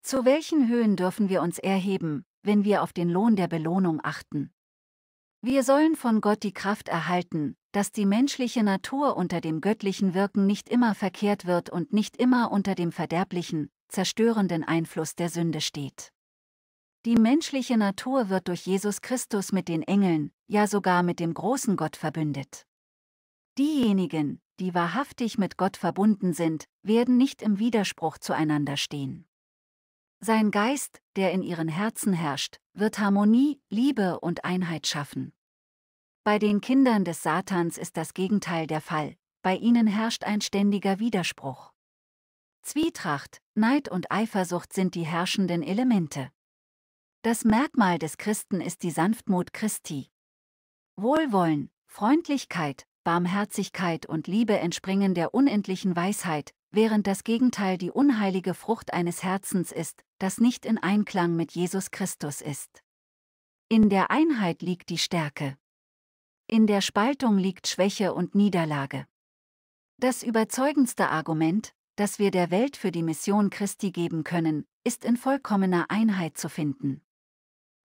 Zu welchen Höhen dürfen wir uns erheben, wenn wir auf den Lohn der Belohnung achten? Wir sollen von Gott die Kraft erhalten, dass die menschliche Natur unter dem göttlichen Wirken nicht immer verkehrt wird und nicht immer unter dem verderblichen, zerstörenden Einfluss der Sünde steht. Die menschliche Natur wird durch Jesus Christus mit den Engeln, ja sogar mit dem großen Gott verbündet. Diejenigen, die wahrhaftig mit Gott verbunden sind, werden nicht im Widerspruch zueinander stehen. Sein Geist, der in ihren Herzen herrscht, wird Harmonie, Liebe und Einheit schaffen. Bei den Kindern des Satans ist das Gegenteil der Fall, bei ihnen herrscht ein ständiger Widerspruch. Zwietracht, Neid und Eifersucht sind die herrschenden Elemente. Das Merkmal des Christen ist die Sanftmut Christi. Wohlwollen, Freundlichkeit, Barmherzigkeit und Liebe entspringen der unendlichen Weisheit, während das Gegenteil die unheilige Frucht eines Herzens ist, das nicht in Einklang mit Jesus Christus ist. In der Einheit liegt die Stärke. In der Spaltung liegt Schwäche und Niederlage. Das überzeugendste Argument, das wir der Welt für die Mission Christi geben können, ist in vollkommener Einheit zu finden.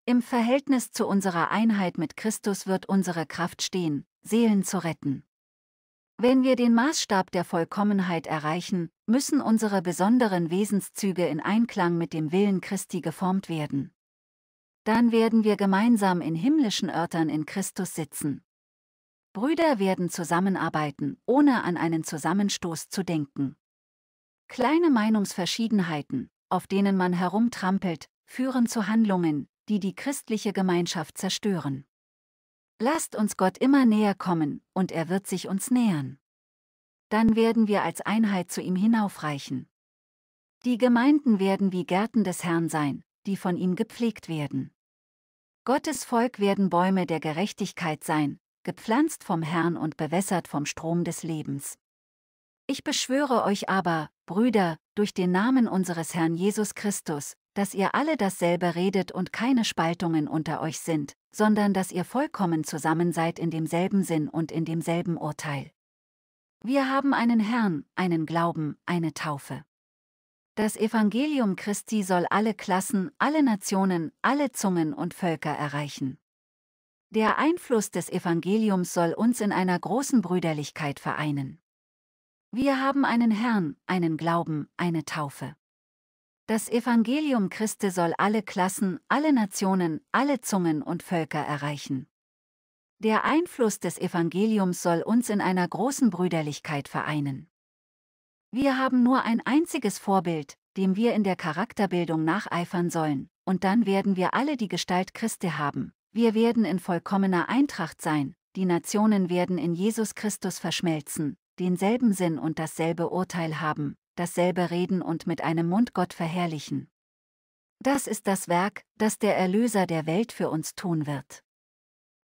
Im Verhältnis zu unserer Einheit mit Christus wird unsere Kraft stehen, Seelen zu retten. Wenn wir den Maßstab der Vollkommenheit erreichen, müssen unsere besonderen Wesenszüge in Einklang mit dem Willen Christi geformt werden. Dann werden wir gemeinsam in himmlischen Örtern in Christus sitzen. Brüder werden zusammenarbeiten, ohne an einen Zusammenstoß zu denken. Kleine Meinungsverschiedenheiten, auf denen man herumtrampelt, führen zu Handlungen, die die christliche Gemeinschaft zerstören. Lasst uns Gott immer näher kommen, und er wird sich uns nähern. Dann werden wir als Einheit zu ihm hinaufreichen. Die Gemeinden werden wie Gärten des Herrn sein, die von ihm gepflegt werden. Gottes Volk werden Bäume der Gerechtigkeit sein, gepflanzt vom Herrn und bewässert vom Strom des Lebens. Ich beschwöre euch aber, Brüder, durch den Namen unseres Herrn Jesus Christus, dass ihr alle dasselbe redet und keine Spaltungen unter euch sind, sondern dass ihr vollkommen zusammen seid in demselben Sinn und in demselben Urteil. Wir haben einen Herrn, einen Glauben, eine Taufe. Das Evangelium Christi soll alle Klassen, alle Nationen, alle Zungen und Völker erreichen. Der Einfluss des Evangeliums soll uns in einer großen Brüderlichkeit vereinen. Wir haben einen Herrn, einen Glauben, eine Taufe. Das Evangelium Christi soll alle Klassen, alle Nationen, alle Zungen und Völker erreichen. Der Einfluss des Evangeliums soll uns in einer großen Brüderlichkeit vereinen. Wir haben nur ein einziges Vorbild, dem wir in der Charakterbildung nacheifern sollen, und dann werden wir alle die Gestalt Christi haben, wir werden in vollkommener Eintracht sein, die Nationen werden in Jesus Christus verschmelzen, denselben Sinn und dasselbe Urteil haben, dasselbe reden und mit einem Mund Gott verherrlichen. Das ist das Werk, das der Erlöser der Welt für uns tun wird.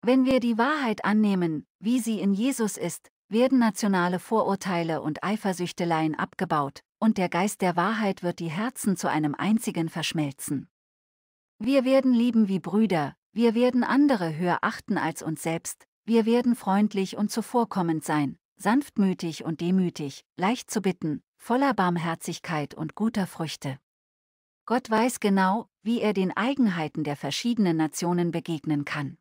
Wenn wir die Wahrheit annehmen, wie sie in Jesus ist, werden nationale Vorurteile und Eifersüchteleien abgebaut, und der Geist der Wahrheit wird die Herzen zu einem einzigen verschmelzen. Wir werden lieben wie Brüder, wir werden andere höher achten als uns selbst, wir werden freundlich und zuvorkommend sein, sanftmütig und demütig, leicht zu bitten, voller Barmherzigkeit und guter Früchte. Gott weiß genau, wie er den Eigenheiten der verschiedenen Nationen begegnen kann.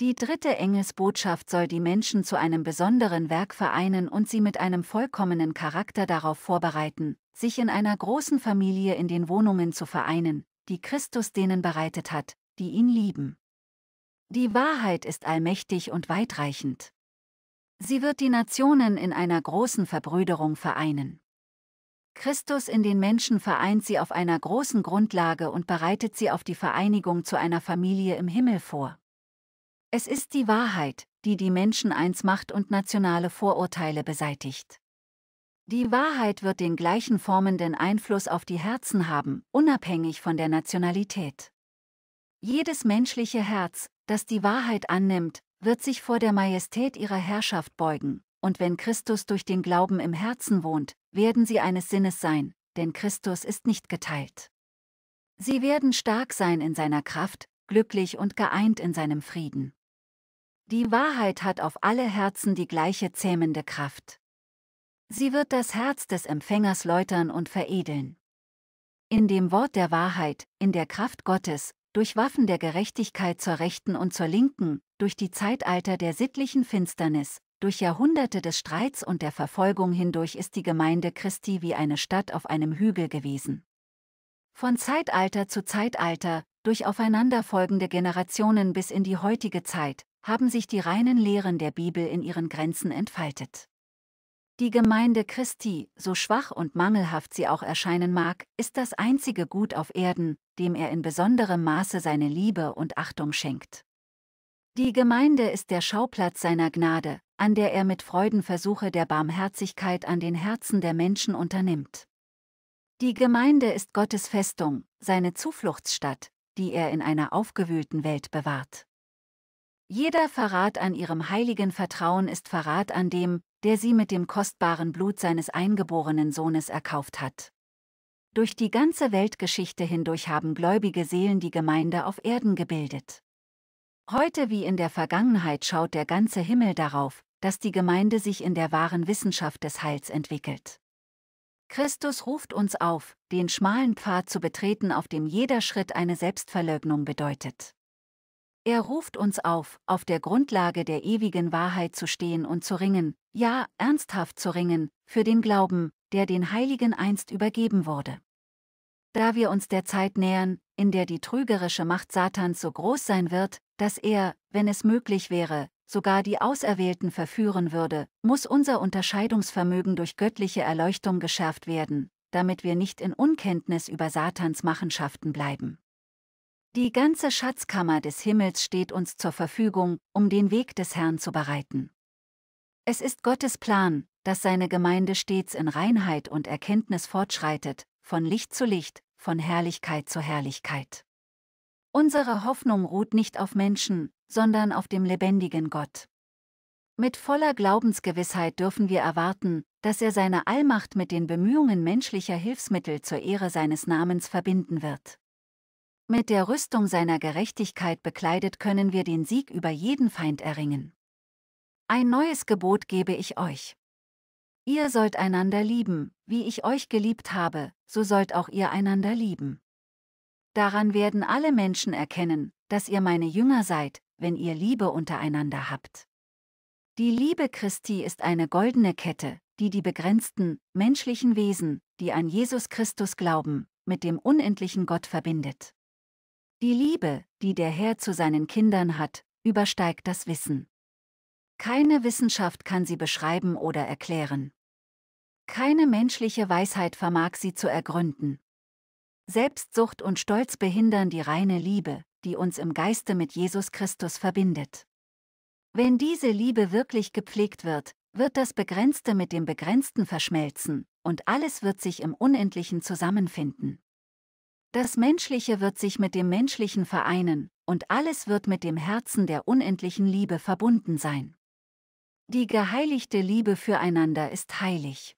Die dritte Engelsbotschaft soll die Menschen zu einem besonderen Werk vereinen und sie mit einem vollkommenen Charakter darauf vorbereiten, sich in einer großen Familie in den Wohnungen zu vereinen, die Christus denen bereitet hat, die ihn lieben. Die Wahrheit ist allmächtig und weitreichend. Sie wird die Nationen in einer großen Verbrüderung vereinen. Christus in den Menschen vereint sie auf einer großen Grundlage und bereitet sie auf die Vereinigung zu einer Familie im Himmel vor. Es ist die Wahrheit, die die Menschen eins macht und nationale Vorurteile beseitigt. Die Wahrheit wird den gleichen formenden Einfluss auf die Herzen haben, unabhängig von der Nationalität. Jedes menschliche Herz, das die Wahrheit annimmt, wird sich vor der Majestät ihrer Herrschaft beugen, und wenn Christus durch den Glauben im Herzen wohnt, werden sie eines Sinnes sein, denn Christus ist nicht geteilt. Sie werden stark sein in seiner Kraft, glücklich und geeint in seinem Frieden. Die Wahrheit hat auf alle Herzen die gleiche zähmende Kraft. Sie wird das Herz des Empfängers läutern und veredeln. In dem Wort der Wahrheit, in der Kraft Gottes, durch Waffen der Gerechtigkeit zur Rechten und zur Linken, durch die Zeitalter der sittlichen Finsternis, durch Jahrhunderte des Streits und der Verfolgung hindurch ist die Gemeinde Christi wie eine Stadt auf einem Hügel gewesen. Von Zeitalter zu Zeitalter, durch aufeinanderfolgende Generationen bis in die heutige Zeit, haben sich die reinen Lehren der Bibel in ihren Grenzen entfaltet. Die Gemeinde Christi, so schwach und mangelhaft sie auch erscheinen mag, ist das einzige Gut auf Erden, dem er in besonderem Maße seine Liebe und Achtung schenkt. Die Gemeinde ist der Schauplatz seiner Gnade, an der er mit Freudenversuche der Barmherzigkeit an den Herzen der Menschen unternimmt. Die Gemeinde ist Gottes Festung, seine Zufluchtsstadt, die er in einer aufgewühlten Welt bewahrt. Jeder Verrat an ihrem heiligen Vertrauen ist Verrat an dem, der sie mit dem kostbaren Blut seines eingeborenen Sohnes erkauft hat. Durch die ganze Weltgeschichte hindurch haben gläubige Seelen die Gemeinde auf Erden gebildet. Heute wie in der Vergangenheit schaut der ganze Himmel darauf, dass die Gemeinde sich in der wahren Wissenschaft des Heils entwickelt. Christus ruft uns auf, den schmalen Pfad zu betreten, auf dem jeder Schritt eine Selbstverleugnung bedeutet. Er ruft uns auf, auf der Grundlage der ewigen Wahrheit zu stehen und zu ringen, ja, ernsthaft zu ringen, für den Glauben, der den Heiligen einst übergeben wurde. Da wir uns der Zeit nähern, in der die trügerische Macht Satans so groß sein wird, dass er, wenn es möglich wäre, sogar die Auserwählten verführen würde, muss unser Unterscheidungsvermögen durch göttliche Erleuchtung geschärft werden, damit wir nicht in Unkenntnis über Satans Machenschaften bleiben. Die ganze Schatzkammer des Himmels steht uns zur Verfügung, um den Weg des Herrn zu bereiten. Es ist Gottes Plan, dass seine Gemeinde stets in Reinheit und Erkenntnis fortschreitet, von Licht zu Licht, von Herrlichkeit zu Herrlichkeit. Unsere Hoffnung ruht nicht auf Menschen, sondern auf dem lebendigen Gott. Mit voller Glaubensgewissheit dürfen wir erwarten, dass er seine Allmacht mit den Bemühungen menschlicher Hilfsmittel zur Ehre seines Namens verbinden wird. Mit der Rüstung seiner Gerechtigkeit bekleidet können wir den Sieg über jeden Feind erringen. Ein neues Gebot gebe ich euch. Ihr sollt einander lieben, wie ich euch geliebt habe, so sollt auch ihr einander lieben. Daran werden alle Menschen erkennen, dass ihr meine Jünger seid, wenn ihr Liebe untereinander habt. Die Liebe Christi ist eine goldene Kette, die die begrenzten, menschlichen Wesen, die an Jesus Christus glauben, mit dem unendlichen Gott verbindet. Die Liebe, die der Herr zu seinen Kindern hat, übersteigt das Wissen. Keine Wissenschaft kann sie beschreiben oder erklären. Keine menschliche Weisheit vermag sie zu ergründen. Selbstsucht und Stolz behindern die reine Liebe, die uns im Geiste mit Jesus Christus verbindet. Wenn diese Liebe wirklich gepflegt wird, wird das Begrenzte mit dem Begrenzten verschmelzen, und alles wird sich im Unendlichen zusammenfinden. Das Menschliche wird sich mit dem Menschlichen vereinen, und alles wird mit dem Herzen der unendlichen Liebe verbunden sein. Die geheiligte Liebe füreinander ist heilig.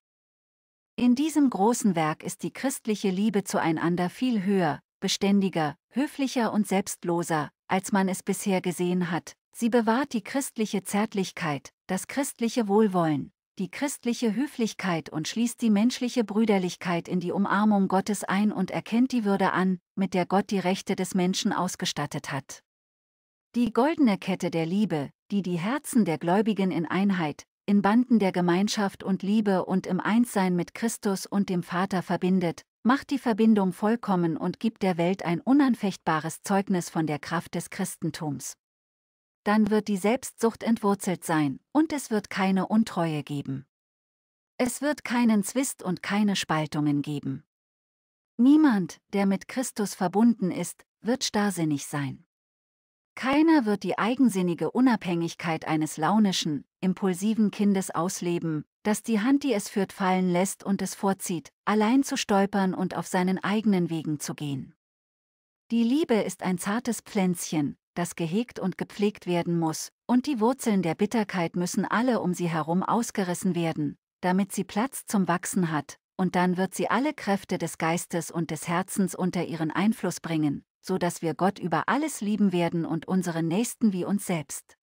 In diesem großen Werk ist die christliche Liebe zueinander viel höher, beständiger, höflicher und selbstloser, als man es bisher gesehen hat. Sie bewahrt die christliche Zärtlichkeit, das christliche Wohlwollen, die christliche Höflichkeit und schließt die menschliche Brüderlichkeit in die Umarmung Gottes ein und erkennt die Würde an, mit der Gott die Rechte des Menschen ausgestattet hat. Die goldene Kette der Liebe, die die Herzen der Gläubigen in Einheit, in Banden der Gemeinschaft und Liebe und im Einssein mit Christus und dem Vater verbindet, macht die Verbindung vollkommen und gibt der Welt ein unanfechtbares Zeugnis von der Kraft des Christentums dann wird die Selbstsucht entwurzelt sein und es wird keine Untreue geben. Es wird keinen Zwist und keine Spaltungen geben. Niemand, der mit Christus verbunden ist, wird starrsinnig sein. Keiner wird die eigensinnige Unabhängigkeit eines launischen, impulsiven Kindes ausleben, das die Hand, die es führt, fallen lässt und es vorzieht, allein zu stolpern und auf seinen eigenen Wegen zu gehen. Die Liebe ist ein zartes Pflänzchen, das gehegt und gepflegt werden muss, und die Wurzeln der Bitterkeit müssen alle um sie herum ausgerissen werden, damit sie Platz zum Wachsen hat, und dann wird sie alle Kräfte des Geistes und des Herzens unter ihren Einfluss bringen, so dass wir Gott über alles lieben werden und unseren Nächsten wie uns selbst.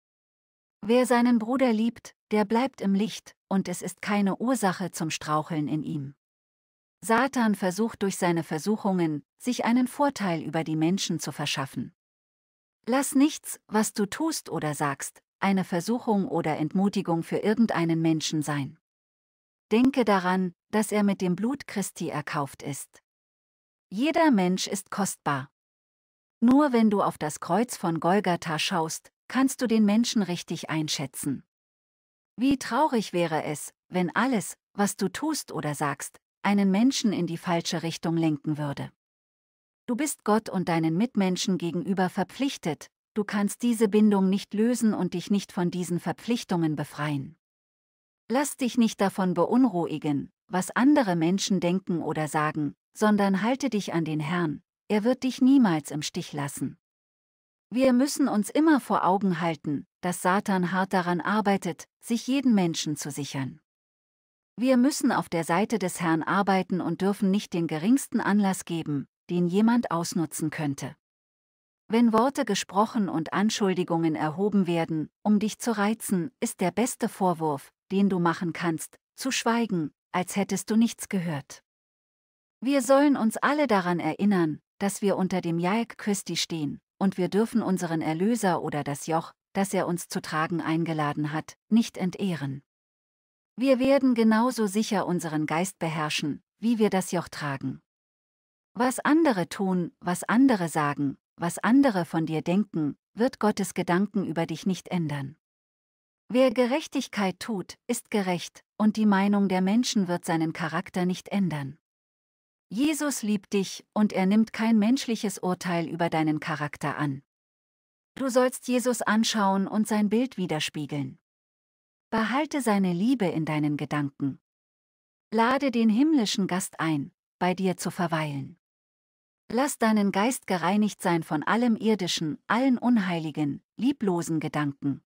Wer seinen Bruder liebt, der bleibt im Licht, und es ist keine Ursache zum Straucheln in ihm. Satan versucht durch seine Versuchungen, sich einen Vorteil über die Menschen zu verschaffen. Lass nichts, was du tust oder sagst, eine Versuchung oder Entmutigung für irgendeinen Menschen sein. Denke daran, dass er mit dem Blut Christi erkauft ist. Jeder Mensch ist kostbar. Nur wenn du auf das Kreuz von Golgatha schaust, kannst du den Menschen richtig einschätzen. Wie traurig wäre es, wenn alles, was du tust oder sagst, einen Menschen in die falsche Richtung lenken würde. Du bist Gott und deinen Mitmenschen gegenüber verpflichtet, du kannst diese Bindung nicht lösen und dich nicht von diesen Verpflichtungen befreien. Lass dich nicht davon beunruhigen, was andere Menschen denken oder sagen, sondern halte dich an den Herrn, er wird dich niemals im Stich lassen. Wir müssen uns immer vor Augen halten, dass Satan hart daran arbeitet, sich jeden Menschen zu sichern. Wir müssen auf der Seite des Herrn arbeiten und dürfen nicht den geringsten Anlass geben, den jemand ausnutzen könnte. Wenn Worte gesprochen und Anschuldigungen erhoben werden, um dich zu reizen, ist der beste Vorwurf, den du machen kannst, zu schweigen, als hättest du nichts gehört. Wir sollen uns alle daran erinnern, dass wir unter dem Jaik Christi stehen, und wir dürfen unseren Erlöser oder das Joch, das er uns zu tragen eingeladen hat, nicht entehren. Wir werden genauso sicher unseren Geist beherrschen, wie wir das Joch tragen. Was andere tun, was andere sagen, was andere von dir denken, wird Gottes Gedanken über dich nicht ändern. Wer Gerechtigkeit tut, ist gerecht, und die Meinung der Menschen wird seinen Charakter nicht ändern. Jesus liebt dich, und er nimmt kein menschliches Urteil über deinen Charakter an. Du sollst Jesus anschauen und sein Bild widerspiegeln. Behalte seine Liebe in deinen Gedanken. Lade den himmlischen Gast ein, bei dir zu verweilen. Lass deinen Geist gereinigt sein von allem Irdischen, allen unheiligen, lieblosen Gedanken.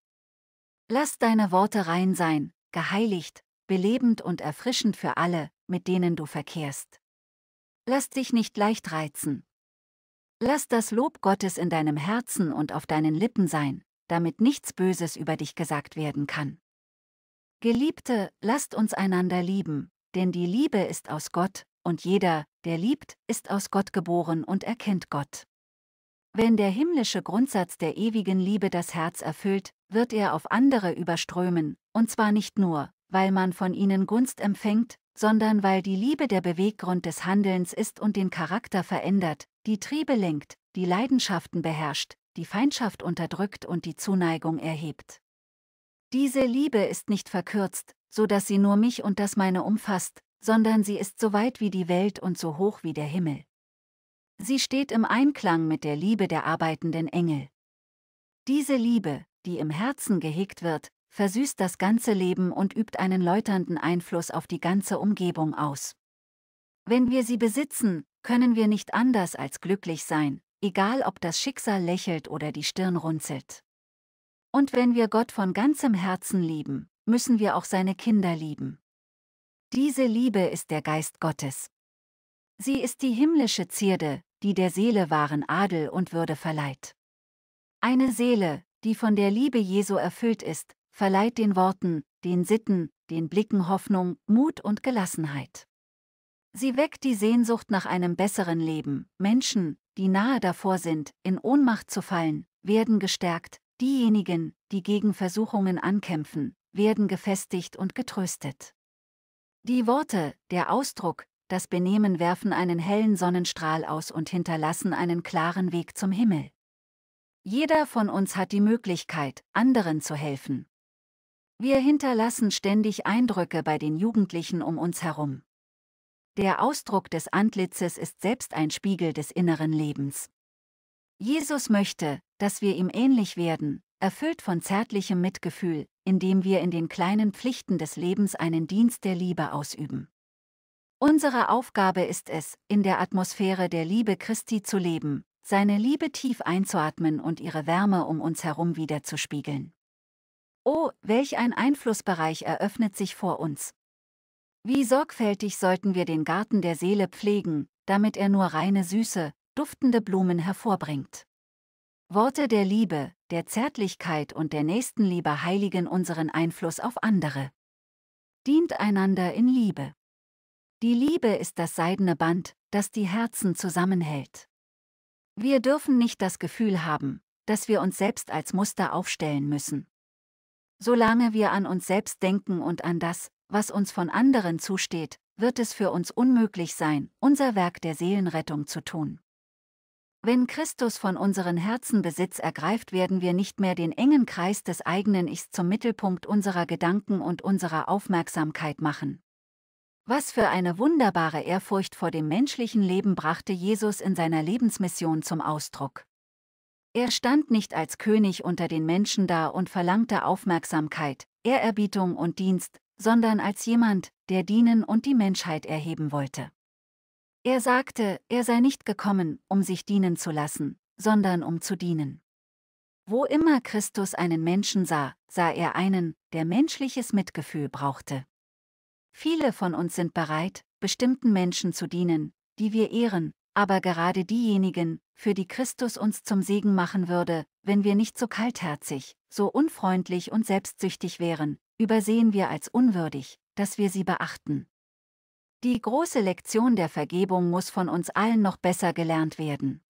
Lass deine Worte rein sein, geheiligt, belebend und erfrischend für alle, mit denen du verkehrst. Lass dich nicht leicht reizen. Lass das Lob Gottes in deinem Herzen und auf deinen Lippen sein, damit nichts Böses über dich gesagt werden kann. Geliebte, lasst uns einander lieben, denn die Liebe ist aus Gott, und jeder, der liebt, ist aus Gott geboren und erkennt Gott. Wenn der himmlische Grundsatz der ewigen Liebe das Herz erfüllt, wird er auf andere überströmen, und zwar nicht nur, weil man von ihnen Gunst empfängt, sondern weil die Liebe der Beweggrund des Handelns ist und den Charakter verändert, die Triebe lenkt, die Leidenschaften beherrscht, die Feindschaft unterdrückt und die Zuneigung erhebt. Diese Liebe ist nicht verkürzt, so dass sie nur mich und das meine umfasst, sondern sie ist so weit wie die Welt und so hoch wie der Himmel. Sie steht im Einklang mit der Liebe der arbeitenden Engel. Diese Liebe, die im Herzen gehegt wird, versüßt das ganze Leben und übt einen läuternden Einfluss auf die ganze Umgebung aus. Wenn wir sie besitzen, können wir nicht anders als glücklich sein, egal ob das Schicksal lächelt oder die Stirn runzelt. Und wenn wir Gott von ganzem Herzen lieben, müssen wir auch seine Kinder lieben. Diese Liebe ist der Geist Gottes. Sie ist die himmlische Zierde, die der Seele wahren Adel und Würde verleiht. Eine Seele, die von der Liebe Jesu erfüllt ist, verleiht den Worten, den Sitten, den Blicken Hoffnung, Mut und Gelassenheit. Sie weckt die Sehnsucht nach einem besseren Leben. Menschen, die nahe davor sind, in Ohnmacht zu fallen, werden gestärkt, diejenigen, die gegen Versuchungen ankämpfen, werden gefestigt und getröstet. Die Worte, der Ausdruck, das Benehmen werfen einen hellen Sonnenstrahl aus und hinterlassen einen klaren Weg zum Himmel. Jeder von uns hat die Möglichkeit, anderen zu helfen. Wir hinterlassen ständig Eindrücke bei den Jugendlichen um uns herum. Der Ausdruck des Antlitzes ist selbst ein Spiegel des inneren Lebens. Jesus möchte, dass wir ihm ähnlich werden, erfüllt von zärtlichem Mitgefühl, indem wir in den kleinen Pflichten des Lebens einen Dienst der Liebe ausüben. Unsere Aufgabe ist es, in der Atmosphäre der Liebe Christi zu leben, seine Liebe tief einzuatmen und ihre Wärme um uns herum wiederzuspiegeln. Oh, welch ein Einflussbereich eröffnet sich vor uns. Wie sorgfältig sollten wir den Garten der Seele pflegen, damit er nur reine Süße, duftende Blumen hervorbringt. Worte der Liebe, der Zärtlichkeit und der Nächstenliebe heiligen unseren Einfluss auf andere. Dient einander in Liebe. Die Liebe ist das seidene Band, das die Herzen zusammenhält. Wir dürfen nicht das Gefühl haben, dass wir uns selbst als Muster aufstellen müssen. Solange wir an uns selbst denken und an das, was uns von anderen zusteht, wird es für uns unmöglich sein, unser Werk der Seelenrettung zu tun. Wenn Christus von unseren Herzen Besitz ergreift, werden wir nicht mehr den engen Kreis des eigenen Ichs zum Mittelpunkt unserer Gedanken und unserer Aufmerksamkeit machen. Was für eine wunderbare Ehrfurcht vor dem menschlichen Leben brachte Jesus in seiner Lebensmission zum Ausdruck. Er stand nicht als König unter den Menschen da und verlangte Aufmerksamkeit, Ehrerbietung und Dienst, sondern als jemand, der dienen und die Menschheit erheben wollte. Er sagte, er sei nicht gekommen, um sich dienen zu lassen, sondern um zu dienen. Wo immer Christus einen Menschen sah, sah er einen, der menschliches Mitgefühl brauchte. Viele von uns sind bereit, bestimmten Menschen zu dienen, die wir ehren, aber gerade diejenigen, für die Christus uns zum Segen machen würde, wenn wir nicht so kaltherzig, so unfreundlich und selbstsüchtig wären, übersehen wir als unwürdig, dass wir sie beachten. Die große Lektion der Vergebung muss von uns allen noch besser gelernt werden.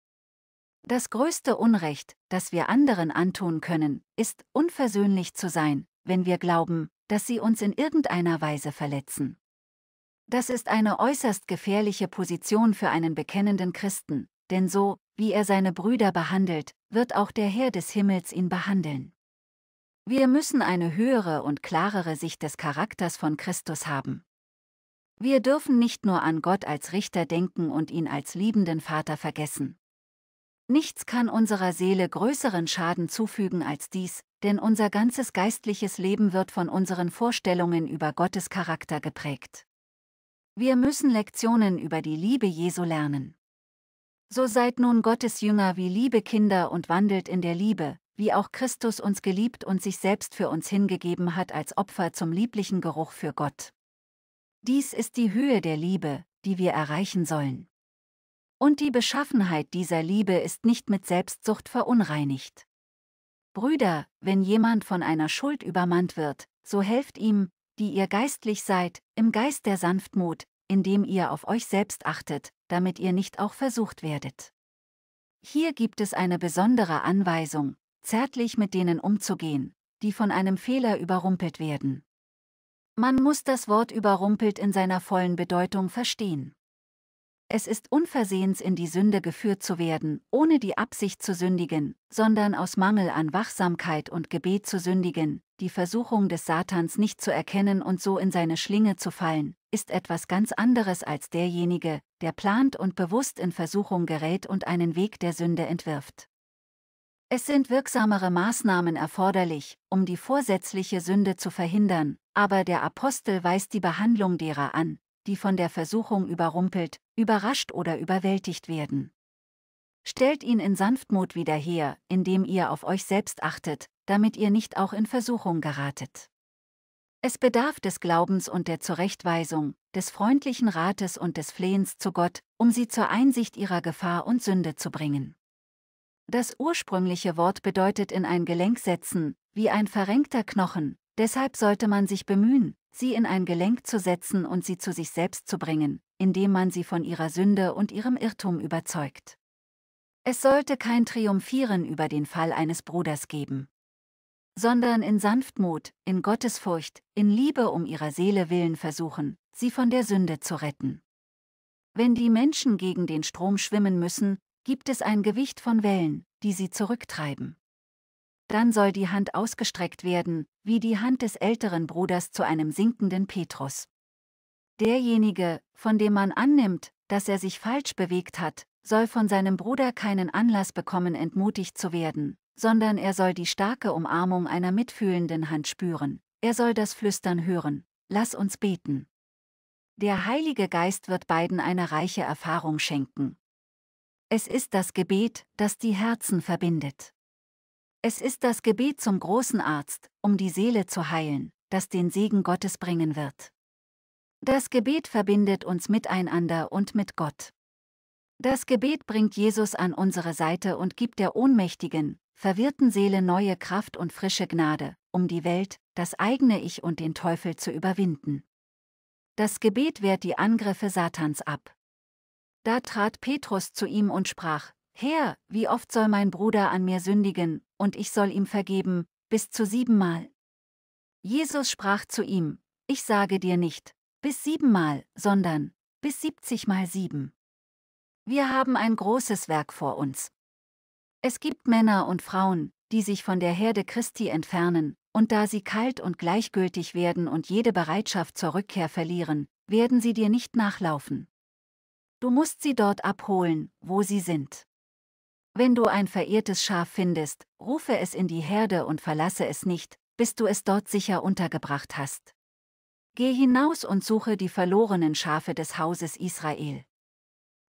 Das größte Unrecht, das wir anderen antun können, ist, unversöhnlich zu sein, wenn wir glauben, dass sie uns in irgendeiner Weise verletzen. Das ist eine äußerst gefährliche Position für einen bekennenden Christen, denn so, wie er seine Brüder behandelt, wird auch der Herr des Himmels ihn behandeln. Wir müssen eine höhere und klarere Sicht des Charakters von Christus haben. Wir dürfen nicht nur an Gott als Richter denken und ihn als liebenden Vater vergessen. Nichts kann unserer Seele größeren Schaden zufügen als dies, denn unser ganzes geistliches Leben wird von unseren Vorstellungen über Gottes Charakter geprägt. Wir müssen Lektionen über die Liebe Jesu lernen. So seid nun Gottes Jünger wie liebe Kinder und wandelt in der Liebe, wie auch Christus uns geliebt und sich selbst für uns hingegeben hat als Opfer zum lieblichen Geruch für Gott. Dies ist die Höhe der Liebe, die wir erreichen sollen. Und die Beschaffenheit dieser Liebe ist nicht mit Selbstsucht verunreinigt. Brüder, wenn jemand von einer Schuld übermannt wird, so helft ihm, die ihr geistlich seid, im Geist der Sanftmut, indem ihr auf euch selbst achtet, damit ihr nicht auch versucht werdet. Hier gibt es eine besondere Anweisung, zärtlich mit denen umzugehen, die von einem Fehler überrumpelt werden. Man muss das Wort überrumpelt in seiner vollen Bedeutung verstehen. Es ist unversehens in die Sünde geführt zu werden, ohne die Absicht zu sündigen, sondern aus Mangel an Wachsamkeit und Gebet zu sündigen, die Versuchung des Satans nicht zu erkennen und so in seine Schlinge zu fallen, ist etwas ganz anderes als derjenige, der plant und bewusst in Versuchung gerät und einen Weg der Sünde entwirft. Es sind wirksamere Maßnahmen erforderlich, um die vorsätzliche Sünde zu verhindern, aber der Apostel weist die Behandlung derer an, die von der Versuchung überrumpelt, überrascht oder überwältigt werden. Stellt ihn in Sanftmut wieder her, indem ihr auf euch selbst achtet, damit ihr nicht auch in Versuchung geratet. Es bedarf des Glaubens und der Zurechtweisung, des freundlichen Rates und des Flehens zu Gott, um sie zur Einsicht ihrer Gefahr und Sünde zu bringen. Das ursprüngliche Wort bedeutet in ein Gelenk setzen, wie ein verrenkter Knochen, deshalb sollte man sich bemühen, sie in ein Gelenk zu setzen und sie zu sich selbst zu bringen, indem man sie von ihrer Sünde und ihrem Irrtum überzeugt. Es sollte kein Triumphieren über den Fall eines Bruders geben sondern in Sanftmut, in Gottesfurcht, in Liebe um ihrer Seele willen versuchen, sie von der Sünde zu retten. Wenn die Menschen gegen den Strom schwimmen müssen, gibt es ein Gewicht von Wellen, die sie zurücktreiben. Dann soll die Hand ausgestreckt werden, wie die Hand des älteren Bruders zu einem sinkenden Petrus. Derjenige, von dem man annimmt, dass er sich falsch bewegt hat, soll von seinem Bruder keinen Anlass bekommen, entmutigt zu werden, sondern er soll die starke Umarmung einer mitfühlenden Hand spüren, er soll das Flüstern hören, lass uns beten. Der Heilige Geist wird beiden eine reiche Erfahrung schenken, es ist das Gebet, das die Herzen verbindet. Es ist das Gebet zum großen Arzt, um die Seele zu heilen, das den Segen Gottes bringen wird. Das Gebet verbindet uns miteinander und mit Gott. Das Gebet bringt Jesus an unsere Seite und gibt der ohnmächtigen, verwirrten Seele neue Kraft und frische Gnade, um die Welt, das eigene Ich und den Teufel zu überwinden. Das Gebet wehrt die Angriffe Satans ab. Da trat Petrus zu ihm und sprach, Herr, wie oft soll mein Bruder an mir sündigen, und ich soll ihm vergeben, bis zu siebenmal? Jesus sprach zu ihm, Ich sage dir nicht, bis siebenmal, sondern, bis siebzigmal sieben. Wir haben ein großes Werk vor uns. Es gibt Männer und Frauen, die sich von der Herde Christi entfernen, und da sie kalt und gleichgültig werden und jede Bereitschaft zur Rückkehr verlieren, werden sie dir nicht nachlaufen. Du musst sie dort abholen, wo sie sind. Wenn du ein verirrtes Schaf findest, rufe es in die Herde und verlasse es nicht, bis du es dort sicher untergebracht hast. Geh hinaus und suche die verlorenen Schafe des Hauses Israel.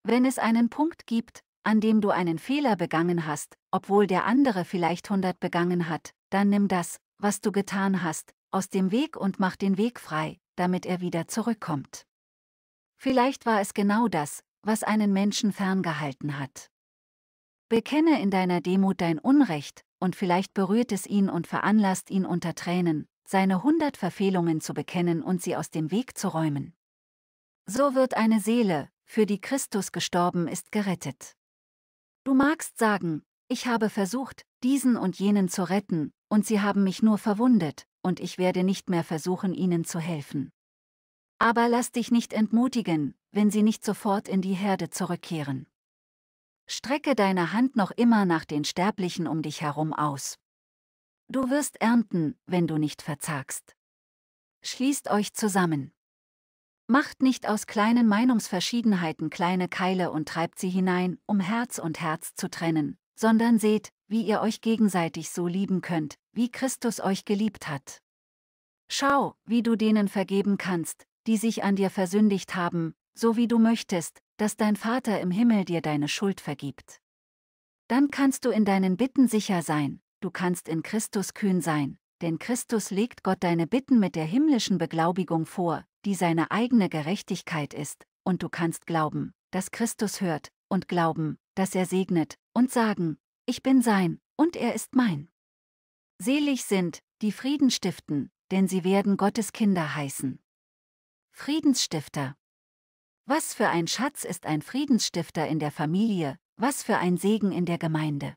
Wenn es einen Punkt gibt, an dem du einen Fehler begangen hast, obwohl der andere vielleicht hundert begangen hat, dann nimm das, was du getan hast, aus dem Weg und mach den Weg frei, damit er wieder zurückkommt. Vielleicht war es genau das, was einen Menschen ferngehalten hat. Bekenne in deiner Demut dein Unrecht, und vielleicht berührt es ihn und veranlasst ihn unter Tränen, seine hundert Verfehlungen zu bekennen und sie aus dem Weg zu räumen. So wird eine Seele, für die Christus gestorben ist, gerettet. Du magst sagen, ich habe versucht, diesen und jenen zu retten, und sie haben mich nur verwundet, und ich werde nicht mehr versuchen, ihnen zu helfen. Aber lass dich nicht entmutigen, wenn sie nicht sofort in die Herde zurückkehren. Strecke deine Hand noch immer nach den Sterblichen um dich herum aus. Du wirst ernten, wenn du nicht verzagst. Schließt euch zusammen. Macht nicht aus kleinen Meinungsverschiedenheiten kleine Keile und treibt sie hinein, um Herz und Herz zu trennen, sondern seht, wie ihr euch gegenseitig so lieben könnt, wie Christus euch geliebt hat. Schau, wie du denen vergeben kannst, die sich an dir versündigt haben, so wie du möchtest, dass dein Vater im Himmel dir deine Schuld vergibt. Dann kannst du in deinen Bitten sicher sein, du kannst in Christus kühn sein, denn Christus legt Gott deine Bitten mit der himmlischen Beglaubigung vor, die seine eigene Gerechtigkeit ist, und du kannst glauben, dass Christus hört, und glauben, dass er segnet, und sagen, ich bin sein, und er ist mein. Selig sind, die Frieden stiften, denn sie werden Gottes Kinder heißen. Friedensstifter. Was für ein Schatz ist ein Friedensstifter in der Familie, was für ein Segen in der Gemeinde.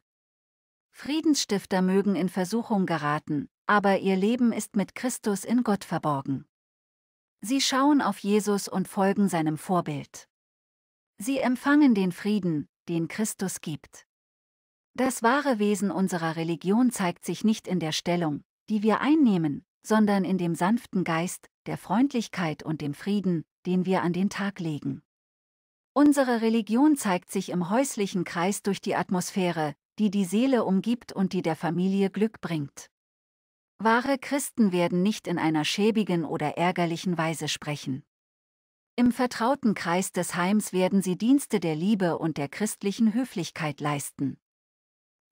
Friedensstifter mögen in Versuchung geraten, aber ihr Leben ist mit Christus in Gott verborgen. Sie schauen auf Jesus und folgen seinem Vorbild. Sie empfangen den Frieden, den Christus gibt. Das wahre Wesen unserer Religion zeigt sich nicht in der Stellung, die wir einnehmen, sondern in dem sanften Geist, der Freundlichkeit und dem Frieden, den wir an den Tag legen. Unsere Religion zeigt sich im häuslichen Kreis durch die Atmosphäre, die die Seele umgibt und die der Familie Glück bringt. Wahre Christen werden nicht in einer schäbigen oder ärgerlichen Weise sprechen. Im vertrauten Kreis des Heims werden sie Dienste der Liebe und der christlichen Höflichkeit leisten.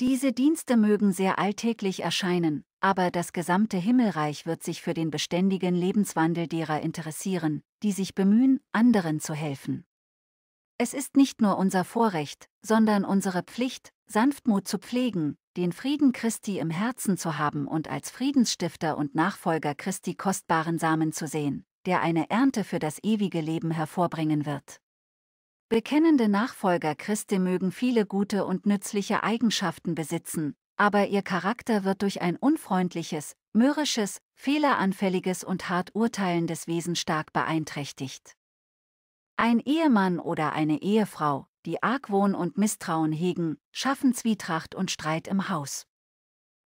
Diese Dienste mögen sehr alltäglich erscheinen, aber das gesamte Himmelreich wird sich für den beständigen Lebenswandel derer interessieren, die sich bemühen, anderen zu helfen. Es ist nicht nur unser Vorrecht, sondern unsere Pflicht, Sanftmut zu pflegen, den Frieden Christi im Herzen zu haben und als Friedensstifter und Nachfolger Christi kostbaren Samen zu sehen, der eine Ernte für das ewige Leben hervorbringen wird. Bekennende Nachfolger Christi mögen viele gute und nützliche Eigenschaften besitzen, aber ihr Charakter wird durch ein unfreundliches, mürrisches, fehleranfälliges und hart urteilendes Wesen stark beeinträchtigt. Ein Ehemann oder eine Ehefrau, die Argwohn und Misstrauen hegen, schaffen Zwietracht und Streit im Haus.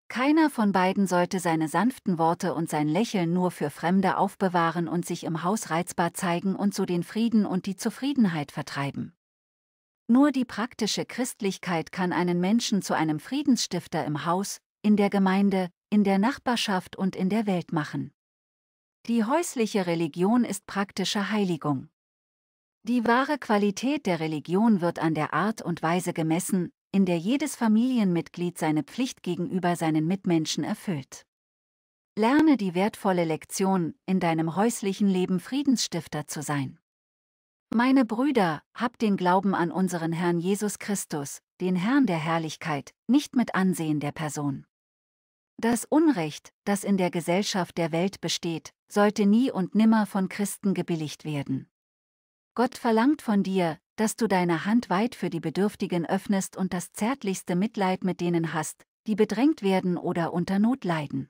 Keiner von beiden sollte seine sanften Worte und sein Lächeln nur für Fremde aufbewahren und sich im Haus reizbar zeigen und so den Frieden und die Zufriedenheit vertreiben. Nur die praktische Christlichkeit kann einen Menschen zu einem Friedensstifter im Haus, in der Gemeinde, in der Nachbarschaft und in der Welt machen. Die häusliche Religion ist praktische Heiligung. Die wahre Qualität der Religion wird an der Art und Weise gemessen, in der jedes Familienmitglied seine Pflicht gegenüber seinen Mitmenschen erfüllt. Lerne die wertvolle Lektion, in deinem häuslichen Leben Friedensstifter zu sein. Meine Brüder, habt den Glauben an unseren Herrn Jesus Christus, den Herrn der Herrlichkeit, nicht mit Ansehen der Person. Das Unrecht, das in der Gesellschaft der Welt besteht, sollte nie und nimmer von Christen gebilligt werden. Gott verlangt von dir, dass du deine Hand weit für die Bedürftigen öffnest und das zärtlichste Mitleid mit denen hast, die bedrängt werden oder unter Not leiden.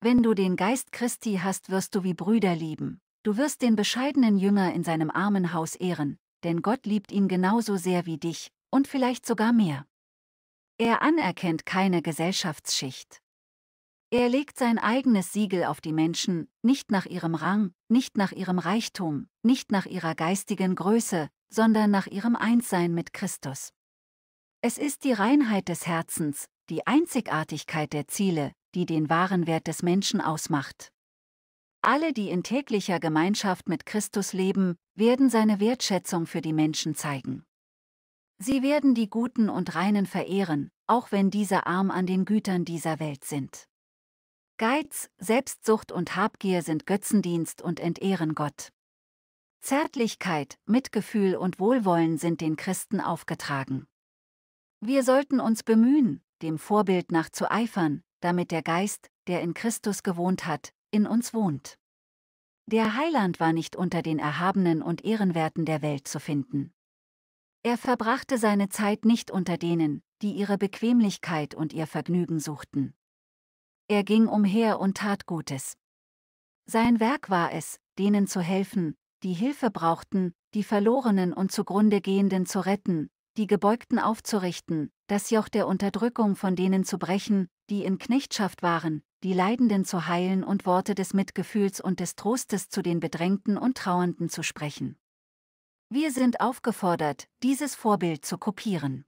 Wenn du den Geist Christi hast, wirst du wie Brüder lieben, du wirst den bescheidenen Jünger in seinem armen Haus ehren, denn Gott liebt ihn genauso sehr wie dich, und vielleicht sogar mehr. Er anerkennt keine Gesellschaftsschicht. Er legt sein eigenes Siegel auf die Menschen, nicht nach ihrem Rang, nicht nach ihrem Reichtum, nicht nach ihrer geistigen Größe, sondern nach ihrem Einssein mit Christus. Es ist die Reinheit des Herzens, die Einzigartigkeit der Ziele, die den wahren Wert des Menschen ausmacht. Alle, die in täglicher Gemeinschaft mit Christus leben, werden seine Wertschätzung für die Menschen zeigen. Sie werden die Guten und Reinen verehren, auch wenn diese arm an den Gütern dieser Welt sind. Geiz, Selbstsucht und Habgier sind Götzendienst und entehren Gott. Zärtlichkeit, Mitgefühl und Wohlwollen sind den Christen aufgetragen. Wir sollten uns bemühen, dem Vorbild nach zu eifern, damit der Geist, der in Christus gewohnt hat, in uns wohnt. Der Heiland war nicht unter den Erhabenen und Ehrenwerten der Welt zu finden. Er verbrachte seine Zeit nicht unter denen, die ihre Bequemlichkeit und ihr Vergnügen suchten. Er ging umher und tat Gutes. Sein Werk war es, denen zu helfen, die Hilfe brauchten, die Verlorenen und zugrunde Gehenden zu retten, die Gebeugten aufzurichten, das Joch der Unterdrückung von denen zu brechen, die in Knechtschaft waren, die Leidenden zu heilen und Worte des Mitgefühls und des Trostes zu den Bedrängten und Trauernden zu sprechen. Wir sind aufgefordert, dieses Vorbild zu kopieren.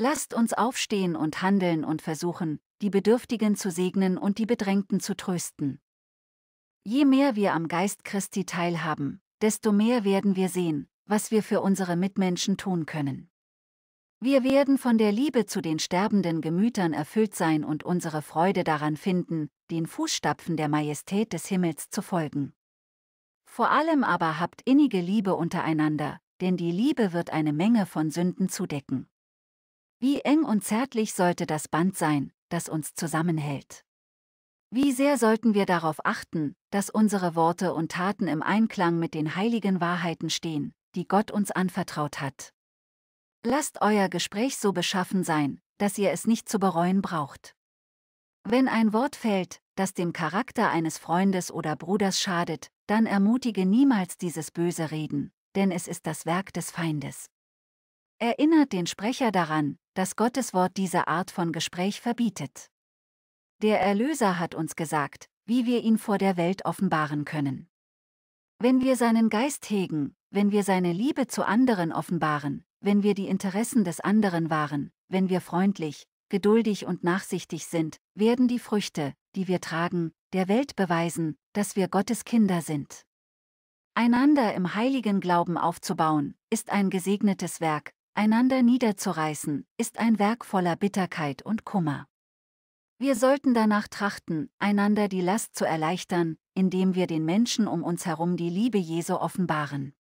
Lasst uns aufstehen und handeln und versuchen, die Bedürftigen zu segnen und die Bedrängten zu trösten. Je mehr wir am Geist Christi teilhaben, desto mehr werden wir sehen, was wir für unsere Mitmenschen tun können. Wir werden von der Liebe zu den sterbenden Gemütern erfüllt sein und unsere Freude daran finden, den Fußstapfen der Majestät des Himmels zu folgen. Vor allem aber habt innige Liebe untereinander, denn die Liebe wird eine Menge von Sünden zudecken. Wie eng und zärtlich sollte das Band sein, das uns zusammenhält. Wie sehr sollten wir darauf achten, dass unsere Worte und Taten im Einklang mit den heiligen Wahrheiten stehen, die Gott uns anvertraut hat. Lasst euer Gespräch so beschaffen sein, dass ihr es nicht zu bereuen braucht. Wenn ein Wort fällt, das dem Charakter eines Freundes oder Bruders schadet, dann ermutige niemals dieses böse Reden, denn es ist das Werk des Feindes erinnert den Sprecher daran, dass Gottes Wort diese Art von Gespräch verbietet. Der Erlöser hat uns gesagt, wie wir ihn vor der Welt offenbaren können. Wenn wir seinen Geist hegen, wenn wir seine Liebe zu anderen offenbaren, wenn wir die Interessen des anderen wahren, wenn wir freundlich, geduldig und nachsichtig sind, werden die Früchte, die wir tragen, der Welt beweisen, dass wir Gottes Kinder sind. Einander im heiligen Glauben aufzubauen, ist ein gesegnetes Werk, einander niederzureißen, ist ein Werk voller Bitterkeit und Kummer. Wir sollten danach trachten, einander die Last zu erleichtern, indem wir den Menschen um uns herum die Liebe Jesu offenbaren.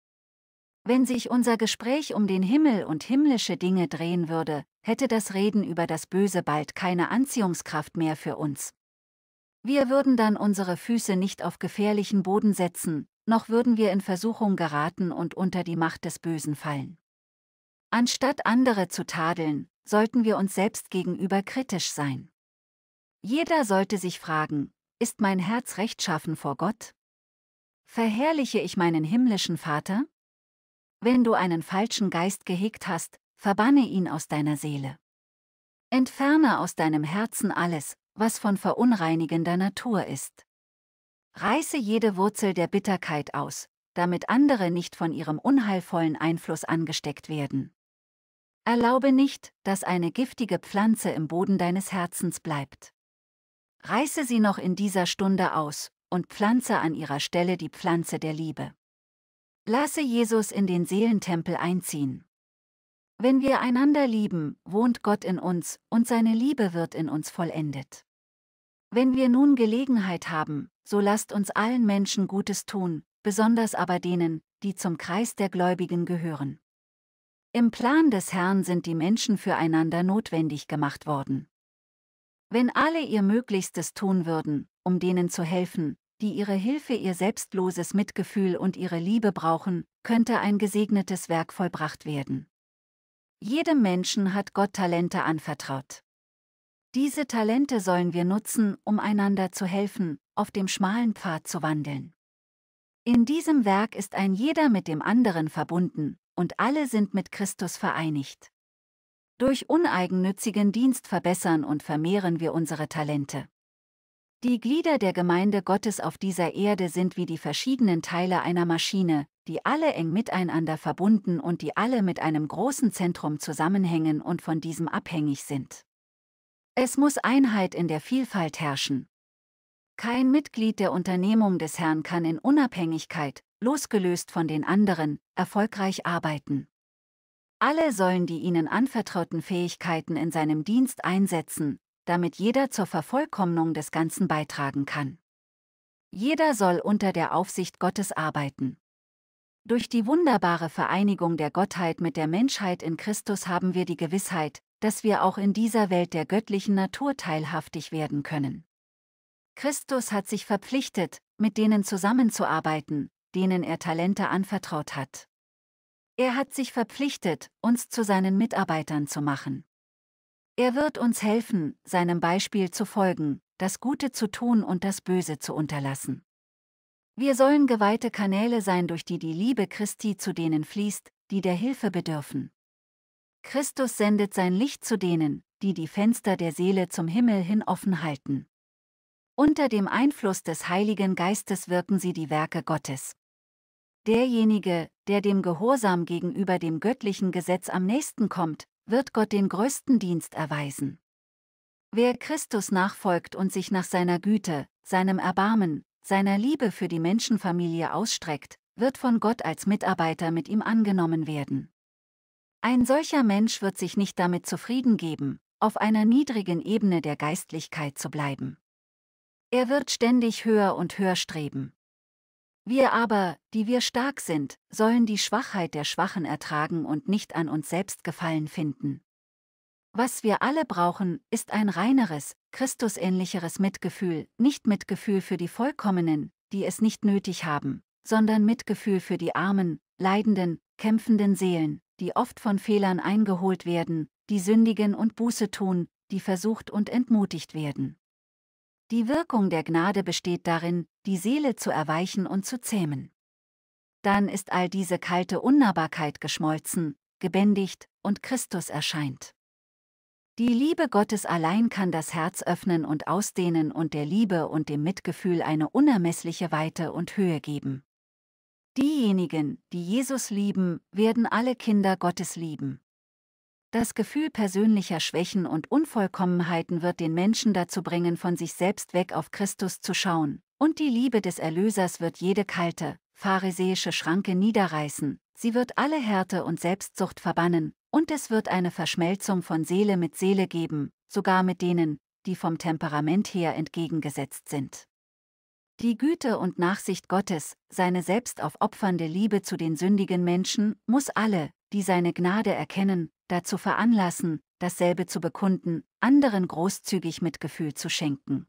Wenn sich unser Gespräch um den Himmel und himmlische Dinge drehen würde, hätte das Reden über das Böse bald keine Anziehungskraft mehr für uns. Wir würden dann unsere Füße nicht auf gefährlichen Boden setzen, noch würden wir in Versuchung geraten und unter die Macht des Bösen fallen. Anstatt andere zu tadeln, sollten wir uns selbst gegenüber kritisch sein. Jeder sollte sich fragen, ist mein Herz rechtschaffen vor Gott? Verherrliche ich meinen himmlischen Vater? Wenn du einen falschen Geist gehegt hast, verbanne ihn aus deiner Seele. Entferne aus deinem Herzen alles, was von verunreinigender Natur ist. Reiße jede Wurzel der Bitterkeit aus, damit andere nicht von ihrem unheilvollen Einfluss angesteckt werden. Erlaube nicht, dass eine giftige Pflanze im Boden deines Herzens bleibt. Reiße sie noch in dieser Stunde aus und pflanze an ihrer Stelle die Pflanze der Liebe. Lasse Jesus in den Seelentempel einziehen. Wenn wir einander lieben, wohnt Gott in uns, und seine Liebe wird in uns vollendet. Wenn wir nun Gelegenheit haben, so lasst uns allen Menschen Gutes tun, besonders aber denen, die zum Kreis der Gläubigen gehören. Im Plan des Herrn sind die Menschen füreinander notwendig gemacht worden. Wenn alle ihr Möglichstes tun würden, um denen zu helfen, die ihre Hilfe, ihr selbstloses Mitgefühl und ihre Liebe brauchen, könnte ein gesegnetes Werk vollbracht werden. Jedem Menschen hat Gott Talente anvertraut. Diese Talente sollen wir nutzen, um einander zu helfen, auf dem schmalen Pfad zu wandeln. In diesem Werk ist ein jeder mit dem anderen verbunden, und alle sind mit Christus vereinigt. Durch uneigennützigen Dienst verbessern und vermehren wir unsere Talente. Die Glieder der Gemeinde Gottes auf dieser Erde sind wie die verschiedenen Teile einer Maschine, die alle eng miteinander verbunden und die alle mit einem großen Zentrum zusammenhängen und von diesem abhängig sind. Es muss Einheit in der Vielfalt herrschen. Kein Mitglied der Unternehmung des Herrn kann in Unabhängigkeit, losgelöst von den anderen, erfolgreich arbeiten. Alle sollen die ihnen anvertrauten Fähigkeiten in seinem Dienst einsetzen, damit jeder zur Vervollkommnung des Ganzen beitragen kann. Jeder soll unter der Aufsicht Gottes arbeiten. Durch die wunderbare Vereinigung der Gottheit mit der Menschheit in Christus haben wir die Gewissheit, dass wir auch in dieser Welt der göttlichen Natur teilhaftig werden können. Christus hat sich verpflichtet, mit denen zusammenzuarbeiten, denen er Talente anvertraut hat. Er hat sich verpflichtet, uns zu seinen Mitarbeitern zu machen. Er wird uns helfen, seinem Beispiel zu folgen, das Gute zu tun und das Böse zu unterlassen. Wir sollen geweihte Kanäle sein, durch die die Liebe Christi zu denen fließt, die der Hilfe bedürfen. Christus sendet sein Licht zu denen, die die Fenster der Seele zum Himmel hin offen halten. Unter dem Einfluss des Heiligen Geistes wirken sie die Werke Gottes. Derjenige, der dem Gehorsam gegenüber dem göttlichen Gesetz am nächsten kommt, wird Gott den größten Dienst erweisen. Wer Christus nachfolgt und sich nach seiner Güte, seinem Erbarmen, seiner Liebe für die Menschenfamilie ausstreckt, wird von Gott als Mitarbeiter mit ihm angenommen werden. Ein solcher Mensch wird sich nicht damit zufrieden geben, auf einer niedrigen Ebene der Geistlichkeit zu bleiben. Er wird ständig höher und höher streben. Wir aber, die wir stark sind, sollen die Schwachheit der Schwachen ertragen und nicht an uns selbst Gefallen finden. Was wir alle brauchen, ist ein reineres, Christusähnlicheres Mitgefühl, nicht Mitgefühl für die Vollkommenen, die es nicht nötig haben, sondern Mitgefühl für die armen, leidenden, kämpfenden Seelen, die oft von Fehlern eingeholt werden, die sündigen und Buße tun, die versucht und entmutigt werden. Die Wirkung der Gnade besteht darin, die Seele zu erweichen und zu zähmen. Dann ist all diese kalte Unnahbarkeit geschmolzen, gebändigt und Christus erscheint. Die Liebe Gottes allein kann das Herz öffnen und ausdehnen und der Liebe und dem Mitgefühl eine unermessliche Weite und Höhe geben. Diejenigen, die Jesus lieben, werden alle Kinder Gottes lieben. Das Gefühl persönlicher Schwächen und Unvollkommenheiten wird den Menschen dazu bringen, von sich selbst weg auf Christus zu schauen, und die Liebe des Erlösers wird jede kalte, pharisäische Schranke niederreißen, sie wird alle Härte und Selbstsucht verbannen, und es wird eine Verschmelzung von Seele mit Seele geben, sogar mit denen, die vom Temperament her entgegengesetzt sind. Die Güte und Nachsicht Gottes, seine selbst aufopfernde Liebe zu den sündigen Menschen, muss alle, die seine Gnade erkennen, dazu veranlassen, dasselbe zu bekunden, anderen großzügig Mitgefühl zu schenken.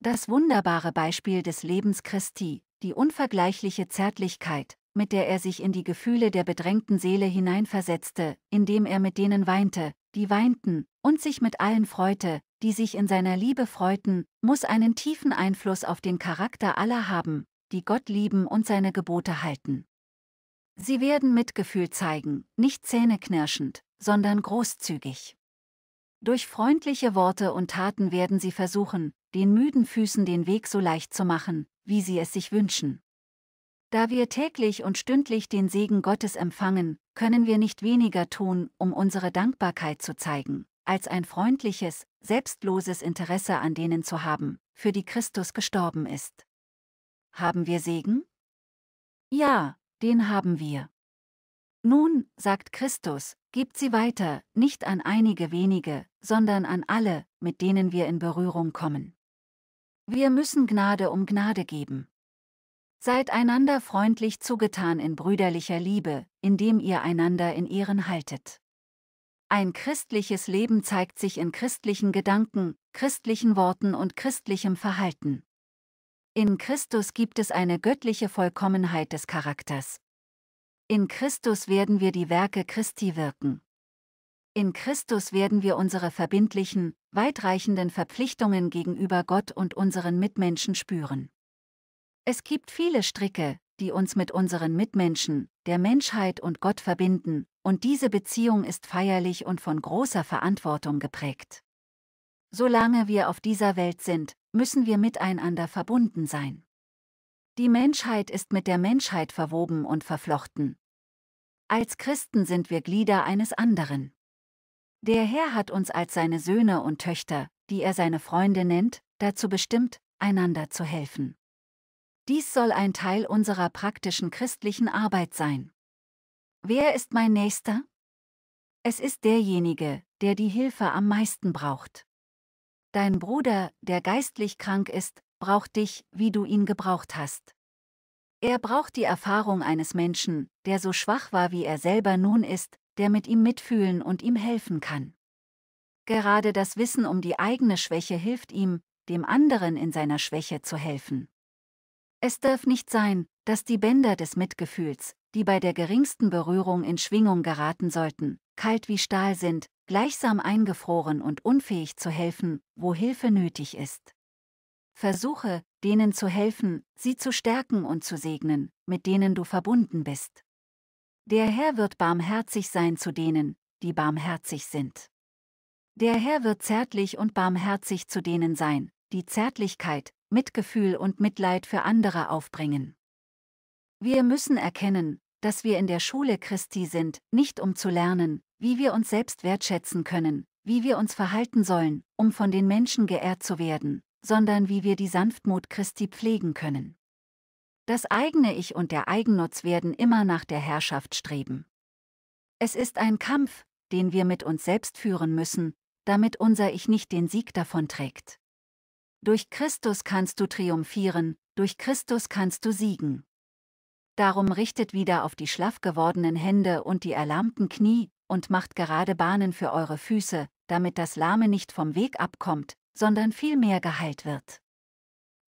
Das wunderbare Beispiel des Lebens Christi, die unvergleichliche Zärtlichkeit, mit der er sich in die Gefühle der bedrängten Seele hineinversetzte, indem er mit denen weinte, die weinten, und sich mit allen freute, die sich in seiner Liebe freuten, muss einen tiefen Einfluss auf den Charakter aller haben, die Gott lieben und seine Gebote halten. Sie werden Mitgefühl zeigen, nicht zähneknirschend, sondern großzügig. Durch freundliche Worte und Taten werden sie versuchen, den müden Füßen den Weg so leicht zu machen, wie sie es sich wünschen. Da wir täglich und stündlich den Segen Gottes empfangen, können wir nicht weniger tun, um unsere Dankbarkeit zu zeigen, als ein freundliches, selbstloses Interesse an denen zu haben, für die Christus gestorben ist. Haben wir Segen? Ja, den haben wir. Nun, sagt Christus, gibt sie weiter, nicht an einige wenige, sondern an alle, mit denen wir in Berührung kommen. Wir müssen Gnade um Gnade geben. Seid einander freundlich zugetan in brüderlicher Liebe, indem ihr einander in Ehren haltet. Ein christliches Leben zeigt sich in christlichen Gedanken, christlichen Worten und christlichem Verhalten. In Christus gibt es eine göttliche Vollkommenheit des Charakters. In Christus werden wir die Werke Christi wirken. In Christus werden wir unsere verbindlichen, weitreichenden Verpflichtungen gegenüber Gott und unseren Mitmenschen spüren. Es gibt viele Stricke, die uns mit unseren Mitmenschen, der Menschheit und Gott verbinden, und diese Beziehung ist feierlich und von großer Verantwortung geprägt. Solange wir auf dieser Welt sind, müssen wir miteinander verbunden sein. Die Menschheit ist mit der Menschheit verwoben und verflochten. Als Christen sind wir Glieder eines anderen. Der Herr hat uns als seine Söhne und Töchter, die er seine Freunde nennt, dazu bestimmt, einander zu helfen. Dies soll ein Teil unserer praktischen christlichen Arbeit sein. Wer ist mein Nächster? Es ist derjenige, der die Hilfe am meisten braucht. Dein Bruder, der geistlich krank ist, braucht dich, wie du ihn gebraucht hast. Er braucht die Erfahrung eines Menschen, der so schwach war wie er selber nun ist, der mit ihm mitfühlen und ihm helfen kann. Gerade das Wissen um die eigene Schwäche hilft ihm, dem anderen in seiner Schwäche zu helfen. Es darf nicht sein, dass die Bänder des Mitgefühls, die bei der geringsten Berührung in Schwingung geraten sollten, kalt wie Stahl sind, gleichsam eingefroren und unfähig zu helfen, wo Hilfe nötig ist. Versuche, denen zu helfen, sie zu stärken und zu segnen, mit denen du verbunden bist. Der Herr wird barmherzig sein zu denen, die barmherzig sind. Der Herr wird zärtlich und barmherzig zu denen sein, die Zärtlichkeit, Mitgefühl und Mitleid für andere aufbringen. Wir müssen erkennen, dass wir in der Schule Christi sind, nicht um zu lernen, wie wir uns selbst wertschätzen können, wie wir uns verhalten sollen, um von den Menschen geehrt zu werden, sondern wie wir die Sanftmut Christi pflegen können. Das eigene Ich und der Eigennutz werden immer nach der Herrschaft streben. Es ist ein Kampf, den wir mit uns selbst führen müssen, damit unser Ich nicht den Sieg davon trägt. Durch Christus kannst du triumphieren, durch Christus kannst du siegen darum richtet wieder auf die schlaff gewordenen Hände und die erlahmten Knie, und macht gerade Bahnen für eure Füße, damit das Lahme nicht vom Weg abkommt, sondern vielmehr geheilt wird.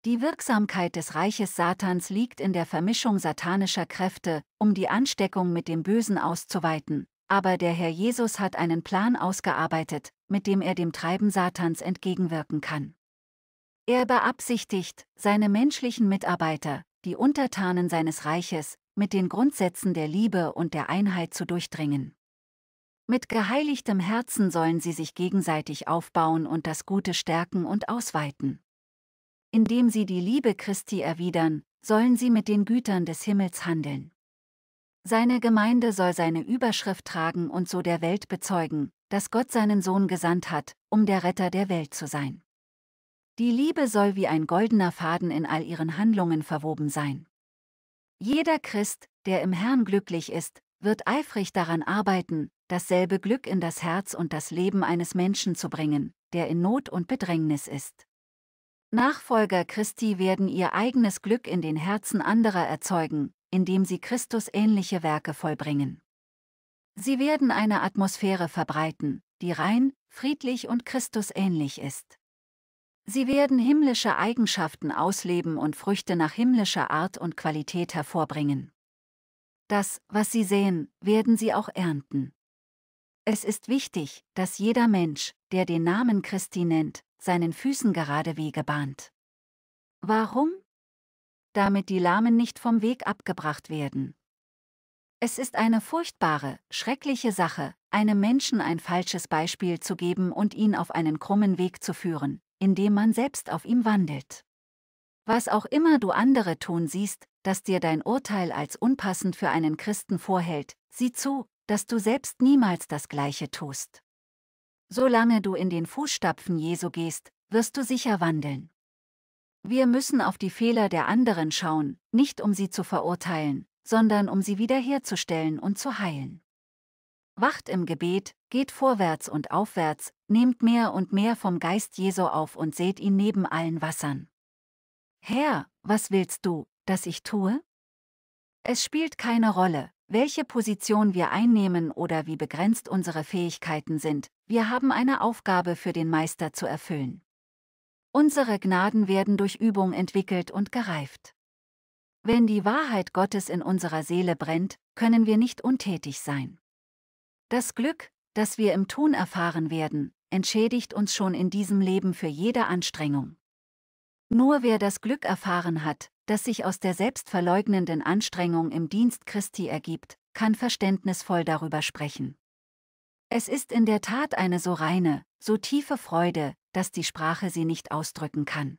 Die Wirksamkeit des Reiches Satans liegt in der Vermischung satanischer Kräfte, um die Ansteckung mit dem Bösen auszuweiten, aber der Herr Jesus hat einen Plan ausgearbeitet, mit dem er dem Treiben Satans entgegenwirken kann. Er beabsichtigt, seine menschlichen Mitarbeiter, die Untertanen seines Reiches, mit den Grundsätzen der Liebe und der Einheit zu durchdringen. Mit geheiligtem Herzen sollen sie sich gegenseitig aufbauen und das Gute stärken und ausweiten. Indem sie die Liebe Christi erwidern, sollen sie mit den Gütern des Himmels handeln. Seine Gemeinde soll seine Überschrift tragen und so der Welt bezeugen, dass Gott seinen Sohn gesandt hat, um der Retter der Welt zu sein. Die Liebe soll wie ein goldener Faden in all ihren Handlungen verwoben sein. Jeder Christ, der im Herrn glücklich ist, wird eifrig daran arbeiten, dasselbe Glück in das Herz und das Leben eines Menschen zu bringen, der in Not und Bedrängnis ist. Nachfolger Christi werden ihr eigenes Glück in den Herzen anderer erzeugen, indem sie Christus ähnliche Werke vollbringen. Sie werden eine Atmosphäre verbreiten, die rein, friedlich und Christus ähnlich ist. Sie werden himmlische Eigenschaften ausleben und Früchte nach himmlischer Art und Qualität hervorbringen. Das, was sie sehen, werden sie auch ernten. Es ist wichtig, dass jeder Mensch, der den Namen Christi nennt, seinen Füßen gerade Wege bahnt. Warum? Damit die Lahmen nicht vom Weg abgebracht werden. Es ist eine furchtbare, schreckliche Sache, einem Menschen ein falsches Beispiel zu geben und ihn auf einen krummen Weg zu führen, indem man selbst auf ihm wandelt. Was auch immer du andere tun siehst, dass dir dein Urteil als unpassend für einen Christen vorhält, sieh zu, dass du selbst niemals das Gleiche tust. Solange du in den Fußstapfen Jesu gehst, wirst du sicher wandeln. Wir müssen auf die Fehler der anderen schauen, nicht um sie zu verurteilen, sondern um sie wiederherzustellen und zu heilen wacht im Gebet, geht vorwärts und aufwärts, nehmt mehr und mehr vom Geist Jesu auf und seht ihn neben allen Wassern. Herr, was willst du, dass ich tue? Es spielt keine Rolle, welche Position wir einnehmen oder wie begrenzt unsere Fähigkeiten sind, wir haben eine Aufgabe für den Meister zu erfüllen. Unsere Gnaden werden durch Übung entwickelt und gereift. Wenn die Wahrheit Gottes in unserer Seele brennt, können wir nicht untätig sein. Das Glück, das wir im Tun erfahren werden, entschädigt uns schon in diesem Leben für jede Anstrengung. Nur wer das Glück erfahren hat, das sich aus der selbstverleugnenden Anstrengung im Dienst Christi ergibt, kann verständnisvoll darüber sprechen. Es ist in der Tat eine so reine, so tiefe Freude, dass die Sprache sie nicht ausdrücken kann.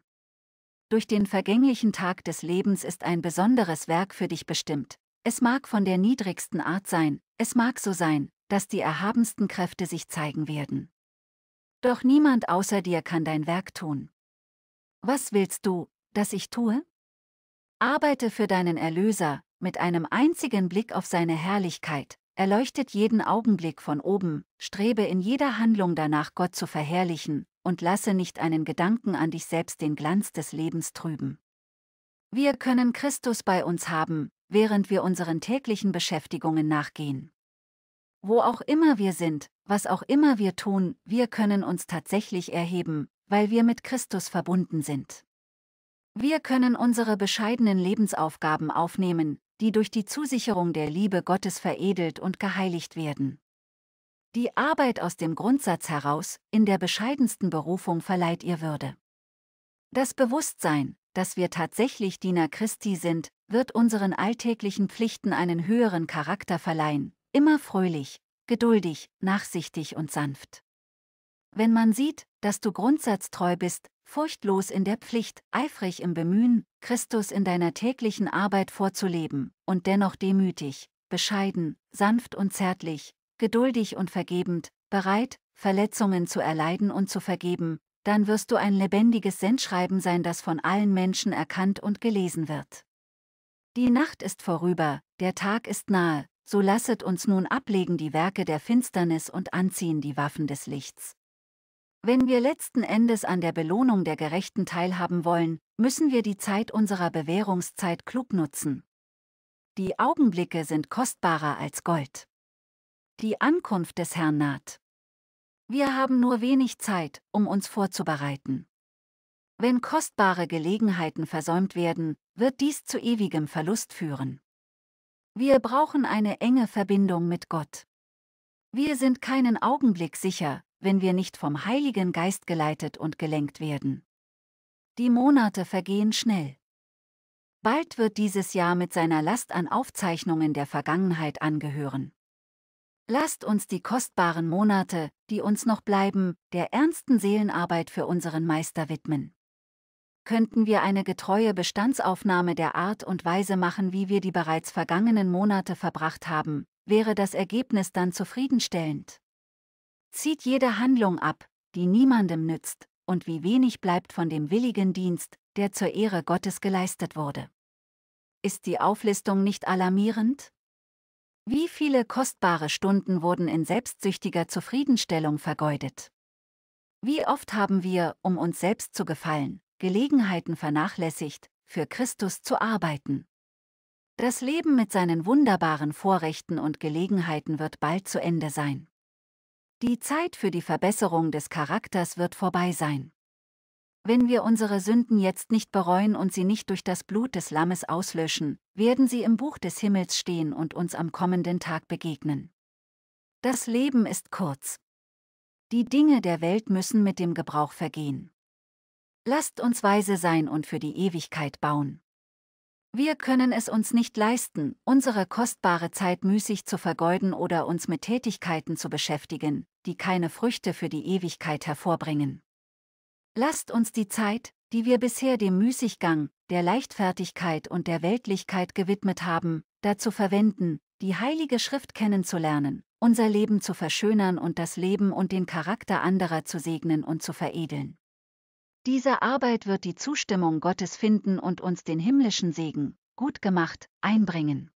Durch den vergänglichen Tag des Lebens ist ein besonderes Werk für dich bestimmt. Es mag von der niedrigsten Art sein, es mag so sein, dass die erhabensten Kräfte sich zeigen werden. Doch niemand außer dir kann dein Werk tun. Was willst du, dass ich tue? Arbeite für deinen Erlöser, mit einem einzigen Blick auf seine Herrlichkeit, erleuchtet jeden Augenblick von oben, strebe in jeder Handlung danach Gott zu verherrlichen, und lasse nicht einen Gedanken an dich selbst den Glanz des Lebens trüben. Wir können Christus bei uns haben, während wir unseren täglichen Beschäftigungen nachgehen. Wo auch immer wir sind, was auch immer wir tun, wir können uns tatsächlich erheben, weil wir mit Christus verbunden sind. Wir können unsere bescheidenen Lebensaufgaben aufnehmen, die durch die Zusicherung der Liebe Gottes veredelt und geheiligt werden. Die Arbeit aus dem Grundsatz heraus, in der bescheidensten Berufung verleiht ihr Würde. Das Bewusstsein, dass wir tatsächlich Diener Christi sind, wird unseren alltäglichen Pflichten einen höheren Charakter verleihen, immer fröhlich, geduldig, nachsichtig und sanft. Wenn man sieht, dass du grundsatztreu bist, furchtlos in der Pflicht, eifrig im Bemühen, Christus in deiner täglichen Arbeit vorzuleben, und dennoch demütig, bescheiden, sanft und zärtlich, geduldig und vergebend, bereit, Verletzungen zu erleiden und zu vergeben, dann wirst du ein lebendiges Sendschreiben sein, das von allen Menschen erkannt und gelesen wird. Die Nacht ist vorüber, der Tag ist nahe, so lasset uns nun ablegen die Werke der Finsternis und anziehen die Waffen des Lichts. Wenn wir letzten Endes an der Belohnung der Gerechten teilhaben wollen, müssen wir die Zeit unserer Bewährungszeit klug nutzen. Die Augenblicke sind kostbarer als Gold. Die Ankunft des Herrn naht. Wir haben nur wenig Zeit, um uns vorzubereiten. Wenn kostbare Gelegenheiten versäumt werden, wird dies zu ewigem Verlust führen. Wir brauchen eine enge Verbindung mit Gott. Wir sind keinen Augenblick sicher, wenn wir nicht vom Heiligen Geist geleitet und gelenkt werden. Die Monate vergehen schnell. Bald wird dieses Jahr mit seiner Last an Aufzeichnungen der Vergangenheit angehören. Lasst uns die kostbaren Monate, die uns noch bleiben, der ernsten Seelenarbeit für unseren Meister widmen könnten wir eine getreue Bestandsaufnahme der Art und Weise machen, wie wir die bereits vergangenen Monate verbracht haben, wäre das Ergebnis dann zufriedenstellend. Zieht jede Handlung ab, die niemandem nützt, und wie wenig bleibt von dem willigen Dienst, der zur Ehre Gottes geleistet wurde. Ist die Auflistung nicht alarmierend? Wie viele kostbare Stunden wurden in selbstsüchtiger Zufriedenstellung vergeudet? Wie oft haben wir, um uns selbst zu gefallen, Gelegenheiten vernachlässigt, für Christus zu arbeiten. Das Leben mit seinen wunderbaren Vorrechten und Gelegenheiten wird bald zu Ende sein. Die Zeit für die Verbesserung des Charakters wird vorbei sein. Wenn wir unsere Sünden jetzt nicht bereuen und sie nicht durch das Blut des Lammes auslöschen, werden sie im Buch des Himmels stehen und uns am kommenden Tag begegnen. Das Leben ist kurz. Die Dinge der Welt müssen mit dem Gebrauch vergehen. Lasst uns weise sein und für die Ewigkeit bauen. Wir können es uns nicht leisten, unsere kostbare Zeit müßig zu vergeuden oder uns mit Tätigkeiten zu beschäftigen, die keine Früchte für die Ewigkeit hervorbringen. Lasst uns die Zeit, die wir bisher dem Müßiggang, der Leichtfertigkeit und der Weltlichkeit gewidmet haben, dazu verwenden, die Heilige Schrift kennenzulernen, unser Leben zu verschönern und das Leben und den Charakter anderer zu segnen und zu veredeln. Diese Arbeit wird die Zustimmung Gottes finden und uns den himmlischen Segen, gut gemacht, einbringen.